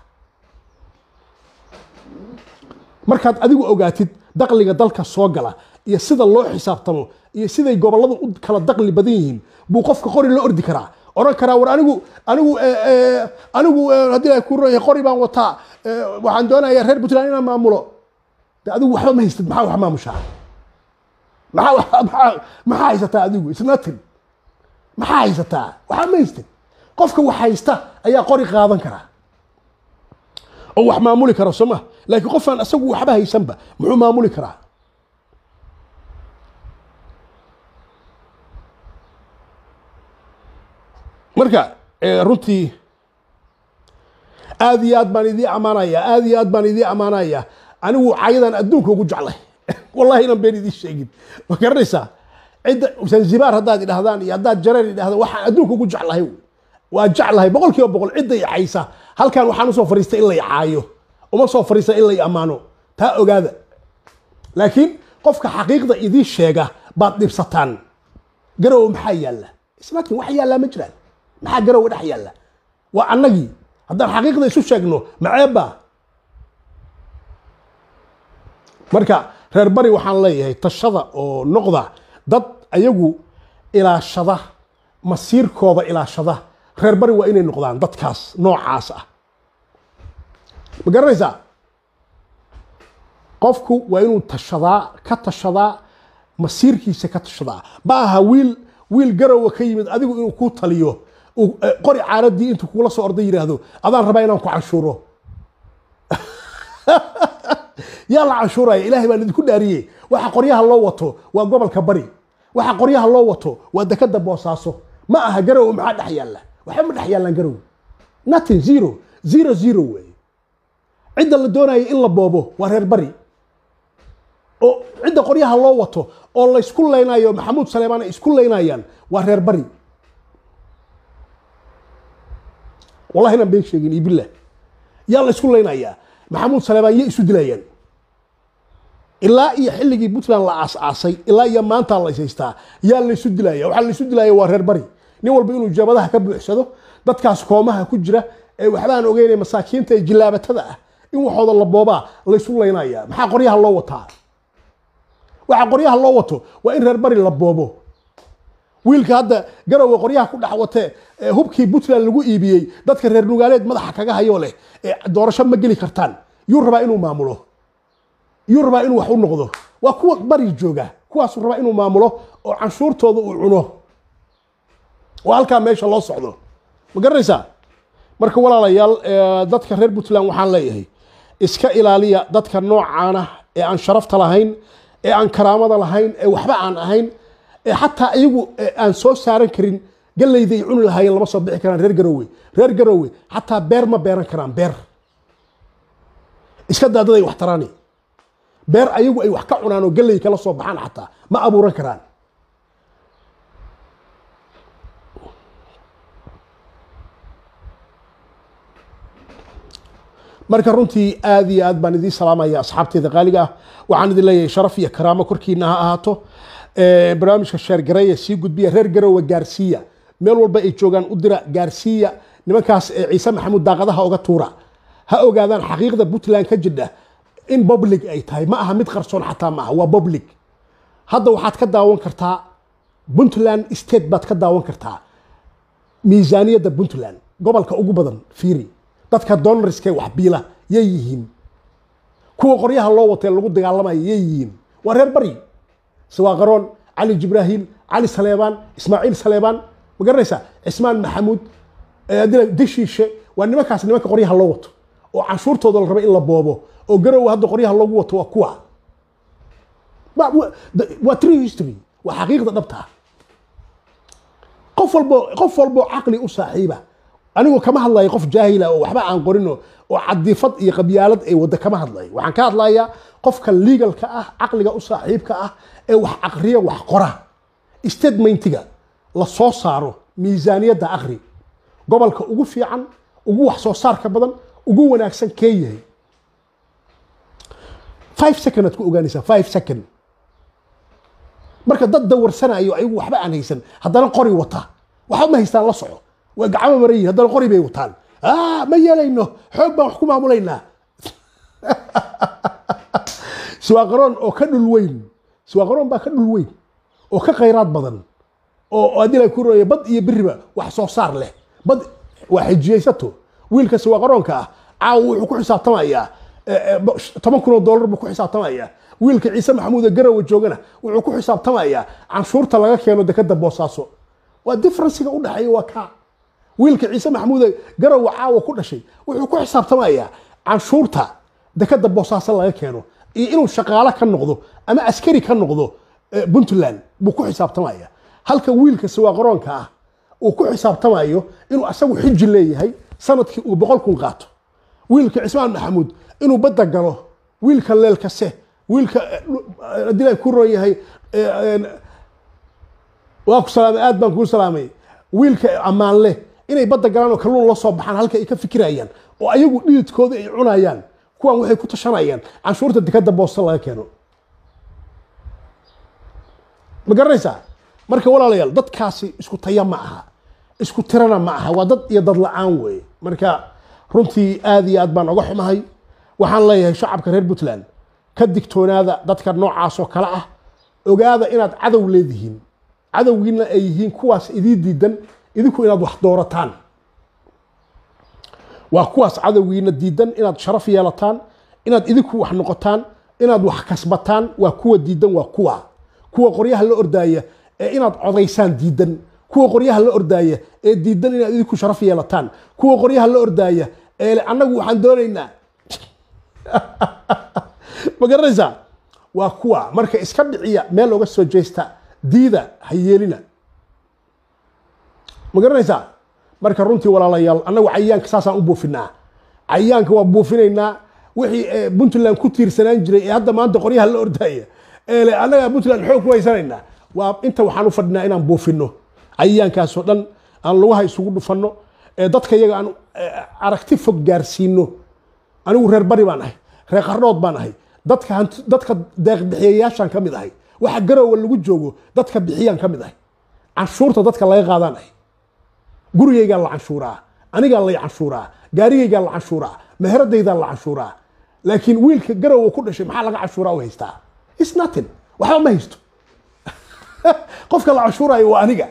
markaad adigu ogaatid daqliga dalka soo gala iyo sida loo xisaabtamo iyo siday goboladu u kala daqli badan yihiin buu qofka qori la ordi karaa oran karaa war anigu anigu eh, eh, anigu eh, haddii ay ku roya qori baan wataa waxaan doonayaa reer puntland inaan maamulo de adigu waxba ma haystid maxaa wax maamushaa maxaa maxaa maxaa haysataa adigu is nothing maxaa haysataa waxba ma haystid qofka wax haysta ayaa qori qaadan karaa oo wax maamuli kara soo ma laakiin qofaan asagu waxba haysanba muxuu maamuli karaa marka runtii aad iyo aad baan idii ammaanaya aada iyo aad baan idii ammaanaya anigu cayadan adduunka ugu jeclay wallahi inan been idiin sheegin ma garanaysaa cidda zanzibar haddaad idhahdaan iyo haddaad jareer idhahdaan waxaan adduunka ugu jeclahay waa jeclahay boqol kiiba boqol cidda icaysa halkan waxaan usoo fariistay in la caayo uma soo fariista in lay ammaano taa ogaada laakiin qofka xaqiiqda idii sheega baad dhibsataan garow maxaa yaalla islaakiin wax yaallaa ma jiraan maxaa garowa dhex yaalla waa annagii haddaan xaqiiqda isu sheegno maceeba marka reer bari waxaan leeyahay tashada oo noqda dad ayagu ilaashada masiirkooda ilaashada reer bari waa inay noqdaan dadkaas noocaas ah ma garanaysaa qofku waa inuu tashadaa ka tashadaa masiirkiisa ka tashadaa ma aha wiil wiil garowa ka yimid adigu inuu kuu taliyo Eh, qori caaladii intuu kuula soo orda yidhaahdo adaan rabaa inaan ku cashuuro yaa la cashuuraya ilaahay baa idinku dhaariyey waxa qoryaha loo wato waa gobolka bari waxa qoryaha loo wato waa dekada boosaaso ma aha garow maxaa dhex yaalla waxba ma dhex yaallaan garow nothing zero zero zero weeye cidda la doonaya in la boobo waa reer bari oo cidda qoryaha loo wato oo laysku leynayo maxamuud saleemaan ay isku leynayaan waa reer bari wallahi been sheegin iyo billah yaa la isku laynayaa maxamuud saleebaan yay isu dilayaan ilaa iyo xilligii puntland la aasaasay ilaa iyo maanta la ishaystaa yaa la isu dilaya waxaa la isu waa reer bari nin walba inuu jabadaha ka buuxsado dadkaas koomaha ku jira ee waxbaan ogeynay masaakiinta ee jilaabatada ah in waxooda la boobaa la isu laynaya maxaa qoryaha loo wataa waxaa qoryaha loo wato waa in reer bari la boobo wiilka hadda garowe qoryaha ku dhex watee hubkii puntland lagu iibiyey dadka reer nugaaleed madaxa kaga hayoo leh ee doorasho ma geli kartaan yuu rabaa inuu maamulo yuu rabaa inuu wax u noqdo waa kuwa bari jooga kuwaasuu rabaa inuu maamulo oo canshuurtooda uu cuno oo halkaa meesha loo socdo ma garanaysaa marka walaalayaal dadka reer puntland waxaan leeyahay iska ilaaliya dadka noocaana ee aan sharafta lahayn ee aan karaamada lahayn ee waxba aan ahayn ee xataa iyagu aan soo saaran karin galayda cuni lahaayeen lama soo bixi karaan reer garowe reer garowe xataa beer ma beeran karaan beer iska daadaday wax taraani beer ayagu ay wax ka cunaan oo galay kala soo baxaan xataa ma abuuran karaan marka runtii aad iyo aad baan idiin salaamaya asxaabteeda qaaliga ah waxaan idin leeyahay sharaf iyo karaamo korkiina ha ahaato barnaamijka sheer sii gudbiya reer garowe gaarsiiya meel walba ay joogaan u dira gaarsiiya nimankaas ee ciise maxamuud daaqadaha oga tuura ha ogaadaan xaqiiqda puntland ka jidha in public ay tahay ma aha mid qarsoon xataa ma aha waa public hadda waxaad ka daawan kartaa puntland state baad ka daawan kartaa miisaaniyadda puntland gobolka ugu badan fiiri dadka donariskee waxbiila yay yihiin kuwa qoryaha loo watee lagu dagaalamaya yay yihiin waa reer bari sawaa qaroon cali jibraahim cali saleebaan ismaaciil saleebaan ma garanaysaa cismaan maxamuud deshiishe waa nimankaas nimanka qoryaha loo wato oo canshuurtooda la raba in la boobo oo garow hadda qoryaha loogu wato waa kuwa waa true history waa xaqiiqda dhabta ah. qof walbo qof walbo caqli u saaxiiba anigoo kama hadlayo qof jaahila ah oo waxba aan qorino oo cadifad iyo qabyaalad ay wadda kama hadlayo waxaan ka hadlayaa qofka legalka ah caqliga u saaxiibka ah ee wax aqriya wax qora statementga la soo saaro miisaaniyadda akhri gobolka ugu fiican ugu wax soo saarka badan ugu wanaagsan kee yahay five second aad ku ogaanaysaa five second marka dad dawarsanayo ayagu waxba aan haysan haddana qori wata waxa ma haystaan la soco waa gacmo marayi haddana qori bay wataan ah, ma yeelayno xoog baan wax ku maamulaynaa siwaaqaroon oo ka dhul weyn siwaaqaroon baa ka dhul weyn oo ka khayraad badan oo adila ku rooya bad iyo biriba wax soo saar leh bad waa xijiyaysato wiilkaasi waa qaroonka ah caawa wuxuu ku xisaabtamayaa eh, eh, toban kun oo dollar buu ku xisaabtamayaa wiilka ciise maxamuud ee garawa joogana wuxuu ku xisaabtamayaa canshuurta laga keeno dekada boosaaso waa differenciga u dhexeeya waa kaa wiilka ciise maxamuud garowa caawa ku dhashay wuxuu ku xisaabtamayaa canshuurta dekada boosaaso laga keeno iyo inuu shaqaale ka noqdo ama askari ka noqdo eh, puntland buu ku xisaabtamaya halka wiilkasi waa qaroonka ah uu ku xisaabtamayo inuu asagu xiji leeyahay sanadkii uu boqol kun qaato wiilka cismaan maxamuud inuu badda galo wiilka leelkase wiilka eh, eh, haddii ay ku roon yahay eh, waa ku salaamay aad baan kuu salaamay wiilka ammaanle inay badda galaan oo kalluun la soo baxaan halka ay ka fikirayaan oo ayagu dhiidkooda ay cunayaan kuwan waxay ku tashanayaan canshuurta dekadda boosta laga keeno ma garanaysaa marka walaalayaal dadkaasi isku taya ma aha isku tirana ma aha waa dad iyo dad la-aan weeye marka runtii aad iyo aad baan oga xumahay waxaan leeyahay shacabka reer puntland ka digtoonaada dadka noocaasoo kale ah ogaada inaad cadow leedihiin cadowgiina ay yihiin kuwaas idii diidan idinku inaad wax doorataan waa kuwaas cadowgiina diidan inaad sharaf yeelataan inaad idinku wax noqotaan inaad wax kasbataan waa kuwa diidan waa kuwa kuwa qoryaha la ordaaya ee inaad codaysaan diidan kuwa qoryaha la ordaaya ee diidan inaad idinku sharaf yeelataan kuwa qoryaha la ordaaya ee annagu waxaan doonaynaa ma garanaysaa waa kuwa marka iska dhiciya meel looga soo jeesta diida ha yeelina ma garanaysaa marka runtii walaalayaal annagu cayaanka saasaan u buufinaa cayaanka waa buufinaynaa wixii eh, puntland ku tiirsanaan jiray ee hadda maanta qoryaha la ordaaya ee annagaa puntland xoog ku haysanaynaa inta waxaan u fadhinaa inaan buufino cayaankaasoo dhan aan lugaha isugu dhufanno ee dadka iyaga aan eh, aragti fog gaarsiino anigu reer bari baan ahay reer qarnood baan ahay dadka dadka deeqbixiyayaashaan ka mid ahay waxa garowa lagu joogo dadka bixiyaan ka mid ahay canshuurta dadka laga qaadaan ahay gurigaygaa la canshuuraa anigaa lay canshuuraa gaarigaygaa la canshuuraa meheradaydaa la canshuuraa laakiin wiilka garowa ku dhashay maxaa laga canshuuraa u haystaa isnotin waxba ma haysto qofka la cashuuraayo waa aniga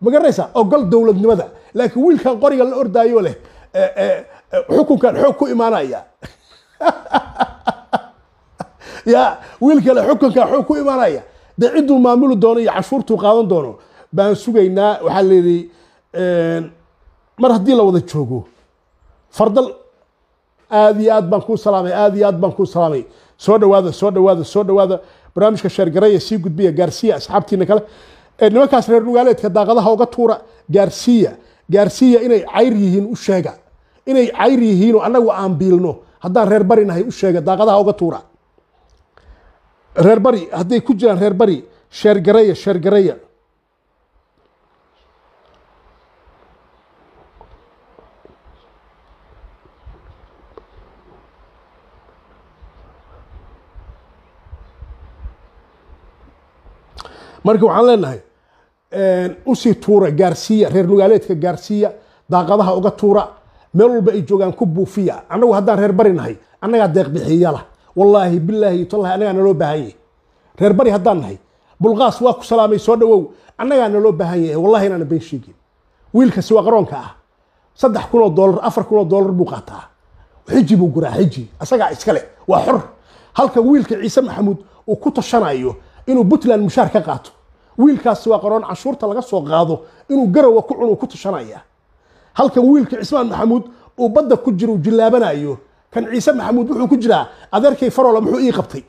ma garanaysaa ogol dowladnimada laakiin wiilkan qoriga la ordaayo leh e, e, e, xukunkan xoog ku imaanaya ya wiilkale xukunkan xoog ku imaanaya dee ciduu maamuli doono iyo cashuurtuu qaadan doono baan sugaynaa waxaa layidhi mar haddii la wada joogo fardal aada iyo aad baan kuu salaamay aad iyo aad baan kuu salaamay soo dhawaada soo dhawaada soo dhawaada barnaamijka sheergareya sii gudbiya gaarsiya asxaabtiina kale nimankaas reer nugaaleedka daaqadaha uga tuura gaarsiiya gaarsiiya inay cayr yihiin u sheega inay cayr yihiinoo annagu aan biilno haddaan reer bari nahay u sheega daaqadaha uga tuura reer bari hadday ku jiraan reer bari sheergareya sheergareya marka waxaan leenahay usii tuura gaarsiiya reer magaaleedka gaarsiiya daaqadaha uga tuura meel walba ay joogaan ku buufiya anagu haddaan reer bari nahay annagaa deeq bixiyala wallaahi bilaahi tallahi annagaa naloo baahan yahay reer bari haddaan nahay bulqaas waa ku salaamay soo dhawow annagaa naloo baahan yahay wallahi inaana been sheegin wiilkasi waa qaroonka ah saddex kunoo doolar afar kunoo doolar buu qaataa xiji buu guraa xiji asagaa iskale waa xor halka wiilka ciise maxamuud uu ku tashanayo inuu puntland mushaar ka qaato wiilkaasi waa qaroon canshuurta laga soo qaado inuu garowa ku cun ku tushanaya halkan wiilka cismaan maxamuud uu badda ku jiro jillaabanayo kan ciise maxamuud wuxuu ku jiraa adeerkay farola muxuu ii qabtay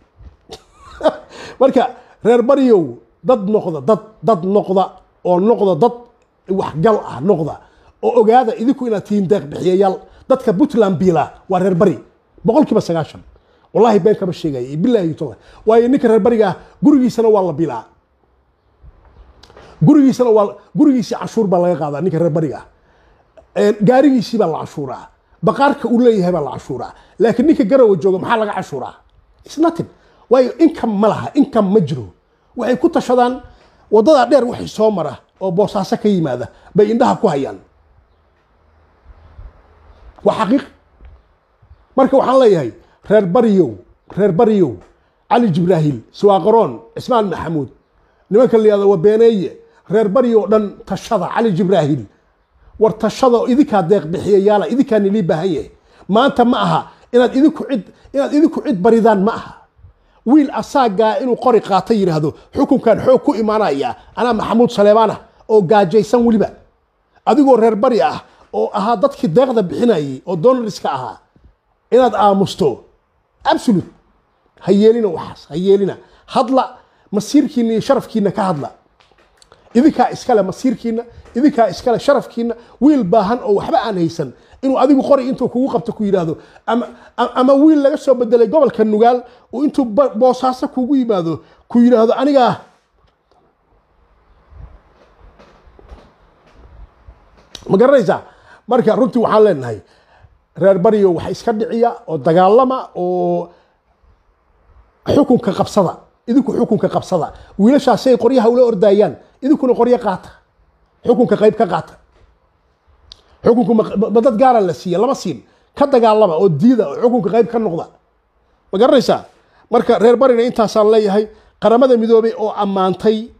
marka reer baryow dad noqda dad dad noqda oo noqda dad waxgal ah noqda oo ogaada idinku inaad tihiin deeq bixiyayaal dadka puntland biila waa reer bari boqolkiiba sagaashan wallahi been kama sheegaya bilahi tallahi waayo ninka reer bariga ah gurigiisana waa la bilaa gurigiisana waa gurigiisii cashuur baa laga qaadaa ninka reer bariga gaarigiisii baa la cashuuraa baqaarka uu leeyahay baa la cashuuraa laakiin ninka garowa jooga maxaa laga cashuuraa it's nothing waayo income ma laha income ma jiro waxay ku tashadaan waddadaa dheer wixii soo mara oo boosaaso ka yimaada bay indhaha ku hayaan waa xaqiiq marka waxaan leeyahay reer baryow reer baryow cali jibraahiil siwaaqaroon cismaan maxamuud nimanka la yihahdo waa beeneeye reer baryow dhan tashada cali jibraahiil war tashada idinkaa deeq bixiyayaala idinkaa nilii baahan yahay maanta ma aha inaad idinku cid inaad idinku cid baridaan ma aha wiil asaagaa ah inuu qori qaata yidhaahdo xukunkan xoog ku imaanaya anaa maxamuud saleebaanah oo gaajaysan weliba adigoo reer bari ah oo ahaa dadkii deeqda bixinayay oo doonariska ahaa inaad aamusto absolute ha yeelina waxaas ha yeelina hadla masiirkiina iyo sharafkiina ka hadla idinkaa iskale masiirkiina idinkaa iskale sharafkiina wiil baahan oo waxba aan haysan inuu adigu qoray intuu kugu qabto ku yidhaahdo ama ama wiil laga soo bedelay gobolka nugaal uu intuu boosaaso kugu yimaado ku yidhaahdo anigaa ah. ma garanaysaa marka runtii waxaan leenahay reer bariyo wax iska dhiciya oo dagaalama oo xukunka qabsada idinku xukunka qabsada wiilashaasay qoryaha ula ordaayaan idinkuna qoryo qaata xukunka qayb ka qaata xukunku ma dad gaara la siiya lama siin ka dagaalama oo diida oo xukunka qayb ka noqda ma garanaysaa marka reer barina intaasaan leeyahay qaramada midoobay oo ammaantay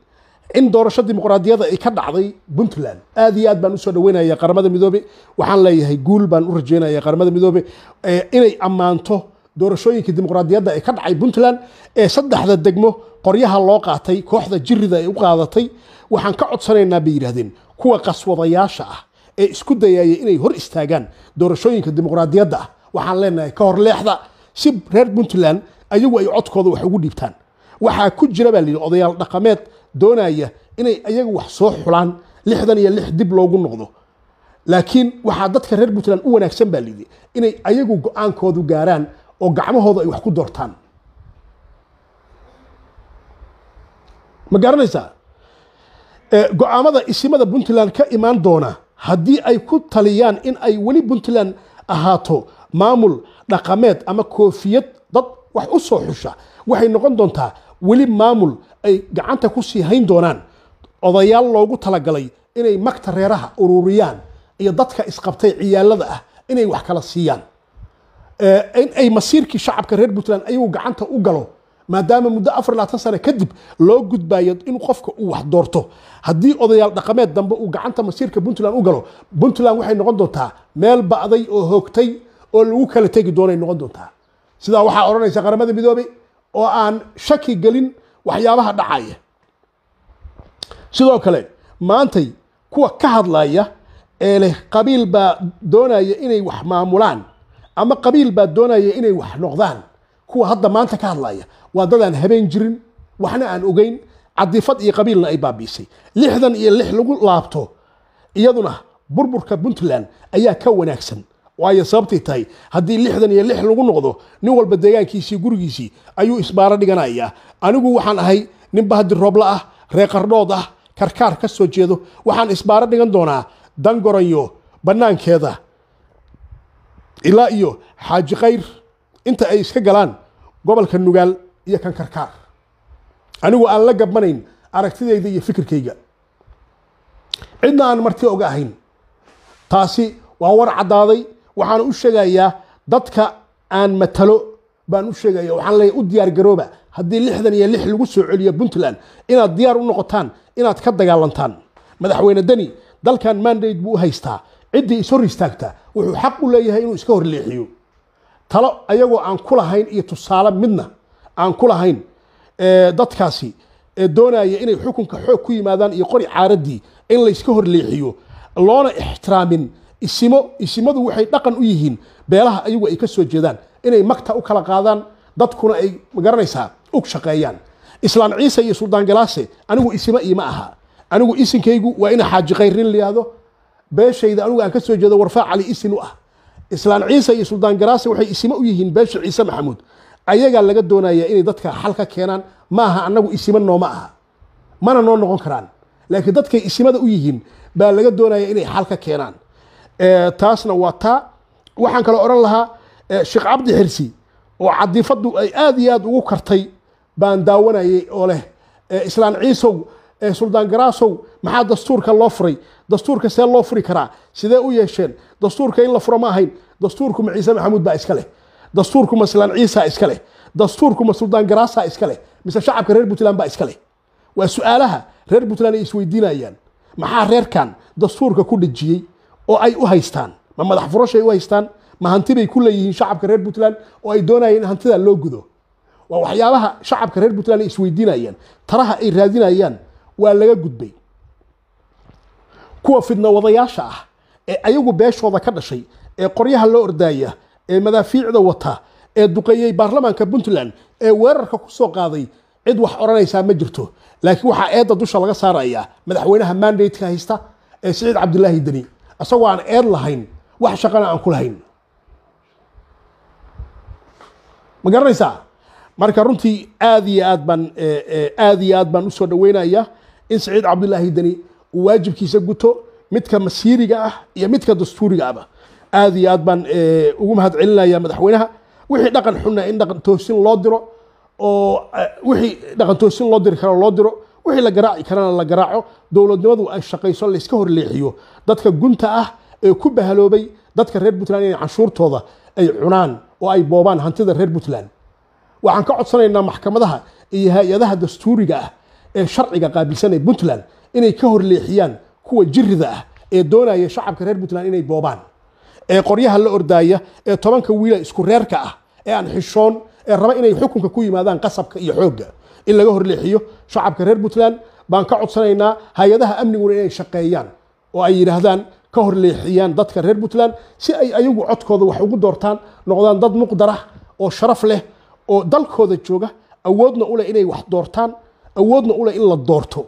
in doorasho dimuqraadiyada ay ka dhacday puntland aad iyo aad baan usoo dhaweynaya qaramada midoobe waxaan leeyahay guul baan u rajeynaya qaramada midoobe eh, inay ammaanto doorashooyinka dimuqraadiyadda ee ka dhacay puntland ee saddexda degmo qoryaha loo qaatay kooxda jirida ay u qaadatay waxaan ka codsanaynaa bay yidhaahdeen kuwa qaswadayaasha ah ee isku dayaya inay hor istaagaan doorashooyinka dimuqraadiyadda ah waxaan leenahay ka hor leexda si reer puntland ayagu ay codkooda wax ugu dhiibtaan waxaa ku jira baa layidhi odayaal dhaqameed doonaya inay ayaga wax soo xulaan lixdan iyo lix dib loogu noqdo laakiin waxaa dadka reer puntland u wanaagsan baa lidi inay ayagu go-aankoodu gaaraan oo gacmahooda ay wax ku doortaan ma garanaysaa eh, go-aamada isimada puntland ka imaan doona haddii ay ku taliyaan in ay weli puntland ahaato maamul dhaqameed ama koofiyad dad wax u soo xusha waxay noqon doontaa weli maamul ay gacanta ku sii hayn doonaan odayaal loogu talagalay inay magta reeraha ururiyaan iyo dadka isqabtay ciyaalada ah inay wax kala siiyaan eh, inay masiirkii shacabka reer puntland ayuu gacanta u galo maadaama muddo afar labaatan sane kadib loo gudbaayo in qofka uu wax doorto haddii odayaal dhaqameed dambe uu gacanta masiirka puntland u galo puntland waxay noqon doontaa meel ba'day oo hoogtay oo lagu kala tegi doonay noqon doontaa sidaa waxaa odhanaysa qaramada midoobey oo aan shaki gelin waxyaabaha dhacaya sidoo kale maantay kuwa ka hadlaya ee leh qabiil baa doonaya inay wax maamulaan ama qabiil baa doonaya inay wax noqdaan kuwa hadda maanta ka hadlaya waa dad aan habeen jirin waxna aan ogeyn cadifad iyo qabiilna ay baabiisay lixdan iyo lix lagu laabto iyaduna burburka puntland ayaa ka wanaagsan waayo sababtii tahay haddii lixdan iyo lix lagu noqdo nin walba deegaankiisii gurigiisii ayuu isbaaro dhiganayaa anigu waxaan ahay nin bahdi roobla ah reeqardhood ah karkaar ka soo jeedo waxaan isbaaro dhigan doonaa dangoranyo bannaankeeda ilaa iyo xaaji khayr inta ay iska galaan gobolka nugaal iyo kan karkaar anigu aan la gabbanayn aragtidayda iyo fikirkayga cidna aan marti oga ahayn taasi waa war caddaaday waxaan u sheegayaa dadka aan matalo baan u sheegaya waxaan leeyahay u diyaar garooba haddii lixdan iyo lix lagu soo celiyo puntland inaad diyaar u noqotaan inaad ka dagaalantaan madaxweyne deni dalkan mandate buu u haystaa ciddii is hor istaagta wuxuu xaq u leeyahay inuu iska horleexiyo talo ayagoo aan ku lahayn iyo tusaale midna aan ku lahayn eh, dadkaasi ee eh, doonaya inay xukunka xoog ku yimaadaan iyo qori caaradii in layska horleexiyo loona ixtiraamin isimo isimadu waxay dhaqan u yihiin beelaha ayagu ay ka jeedaan inay magta u kala qaadaan dadkuna ay magaranaysaa ug shaqeeyaan islaan ciise iyo suldaan galaase anigu isimo iima aha anigu isinkaygu waa ina xaaji khayrin liyaado beeshayda anigu aan ka jeedo warfaa cali isin u ah islaan ciise iyo suldaan galaase waxay isimo u yihiin beesha ciise maxamuud ayagaa laga doonayaa inay dadka xal ka keenaan maaha annagu isimo nooma aha mana noo noqon karaan laakiin dadkay isimada u yihiin baa laga doonaya inay xal ka keenaan taasna waa taa waxaan kaloo odhan lahaa sheekh cabdi xirsi oo cadifaddu ay aada iyo aada ugu kartay baan daawanayay oo leh islaan ciisow suldaan garaasow maxaa dastuurka loo furay dastuurka see loo furi karaa sidee u yeesheen dastuurka in la furo ma ahayn dastuurkuma ciise maxamuud baa iska leh dastuurkuma ma islaan ciisaa iska leh dastuurku ma suldaan iska leh mise shacabka reer puntland baa iska leh waa su-aalaha reer puntland ay isweydiinayaan maxaa reerkan dastuurka ku dhejiyey oo ay u haystaan ma madax furashay u haystaan ma hanti bay ku leeyihiin shacabka reer puntland oo ay doonayeen in hantida loo gudo waa waxyaabaha shacabka reer puntland ay isweydiinayaan taraha ay raadinayaan waa laga gudbay kuwa fidna ah ee ayagu beeshooda ka dhashay ee qoryaha loo ordaaya ee madaafiicda wata ee duqeeyey baarlamaanka puntland ee weerarka kusoo qaaday cid wax odhanaysaa ma jirto laakiin waxaa eedda dusha laga saarayaa madaxweynaha mandateka haysta ee siciid cabdilaahi deni isagoo aan eed lahayn wax shaqana aan ku lahayn ma garanaysaa marka runtii aad iyo aad baan eh, eh, aad iyo aad baan usoo dhaweynaya in saciid cabdullaahi deni uu waajibkiisa guto midka masiiriga ah iyo midka dastuuriga ahba aad iyo aad baan eh, ugu mahad celinaya madaxweynaha wixii dhaqan xunna in dhaqan toosin loo diro oo wixii dhaqan toosin loo diri karo loo diro wixii la garaaci karana la garaaco dowladnimadu ay shaqayso layska horleexiyo dadka gunta ah ee ku bahaloobay dadka reer puntland inay canshuurtooda ay cunaan oo ay boobaan hantida reer puntland waxaan ka codsanaynaa maxkamadaha iyo hay-adaha dastuuriga ah ee sharciga qaabilsan ee puntland inay ka horleexiyaan kuwa jirida ah ee doonaya shacabka reer puntland inay boobaan ee qoryaha la ordaaya ee tobanka wiila isku reerka ah ee aan xishoon ee raba inay xukunka ku yimaadaan qasabka iyo xoogga in laga horleexiyo shacabka reer puntland baan ka codsanaynaa hay-adaha amniguna inay shaqeeyaan oo ay yidhaahdaan ka horleexiyaan dadka reer puntland si ay ayagu codkooda wax ugu doortaan noqdaan dad muqdarah oo sharaf leh oo dalkooda jooga awoodna u leh inay wax doortaan awoodna uleh in la doorto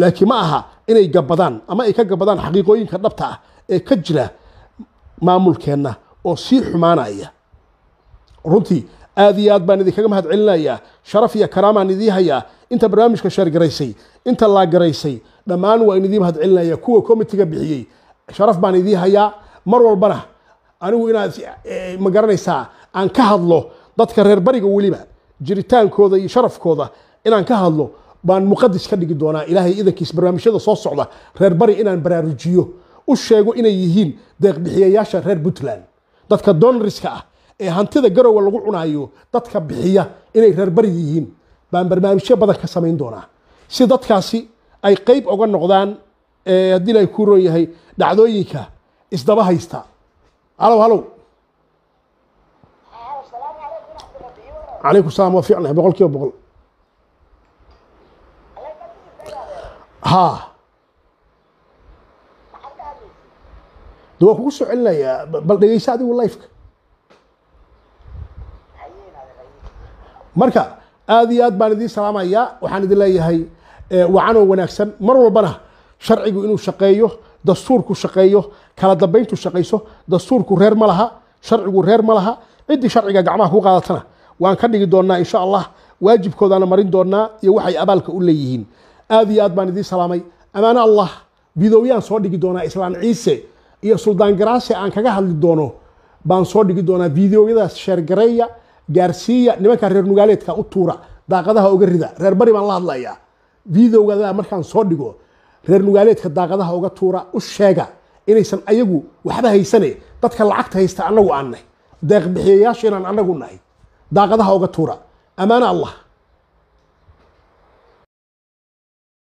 laakiin ma aha inay gabadaan ama ay ka gabadaan xaqiiqooyinka dhabta ah ee ka jira maamulkeenna oo sii xumaanaya runtii aad iyo aad baan idinkaga mahad celinayaa sharaf iyo karaamaan idii hayaa inta barnaamijka sheergaraysay inta laagaraysay dhammaan waa idii mahad kuwa comitiga bixiyey sharaf baan idii hayaa mar walbana anigu inaad e, ma garanaysaa aan ka hadlo dadka reer bariga weliba jiritaankooda iyo sharafkooda inaan ka hadlo baan muqadis ka dhigi doonaa ilaahay idankiis barnaamijyada soo socda reer bari inaan baraarujiyo u sheego inay yihiin deeqbixiyayaasha reer puntland dadka doonariska ah ee hantida garowa lagu cunaayo dadka bixiya inay reerbari yihiin baan barnaamijyo badan ka samayn doonaa si dadkaasi ay qeyb oga noqdaan haddii la ku roon yahay dhacdooyinka isdaba haysta halow halow calaykum salaam waa fiicnahay boqol kiiba boqol haa de waan kugu soo celinayaa bal dhegeysa adigu lifeka marka aada iyo aad baan idiin salaamayaa waxaan idin leeyahay wacanoo wanaagsan mar walbana sharcigu inuu shaqeeyo dastuurku shaqeeyo kala dambayntu shaqayso dastuurku reer ma laha sharcigu reer ma laha ciddii sharciga gacmaha ku qaadatana waan ka dhigi doonaa insha allah waajibkoodaana marin doonaa iyo waxay abaalka u leeyihiin aada iyo aad baan idiin salaamay ammaano allah bidoowyaan soo dhigi doonaa islaan ciise iyo suldaan garaase aan kaga hadli doono baan soo dhigi doonaa bidoowyadaas sheergareeya gaarsiiya nimanka reer nugaaleedka u tuura daaqadaha uga rida reer bari baan la hadlayaa videoga markaan soo dhigo reer nugaaleedka daaqadaha uga tuura u sheega inaysan ayagu waxba haysane dadka lacagta haysta annagu aan deeqbixiyayaasha deeq bixiyayaasha inaan annagu nahay daaqadaha uga tuura amaana allah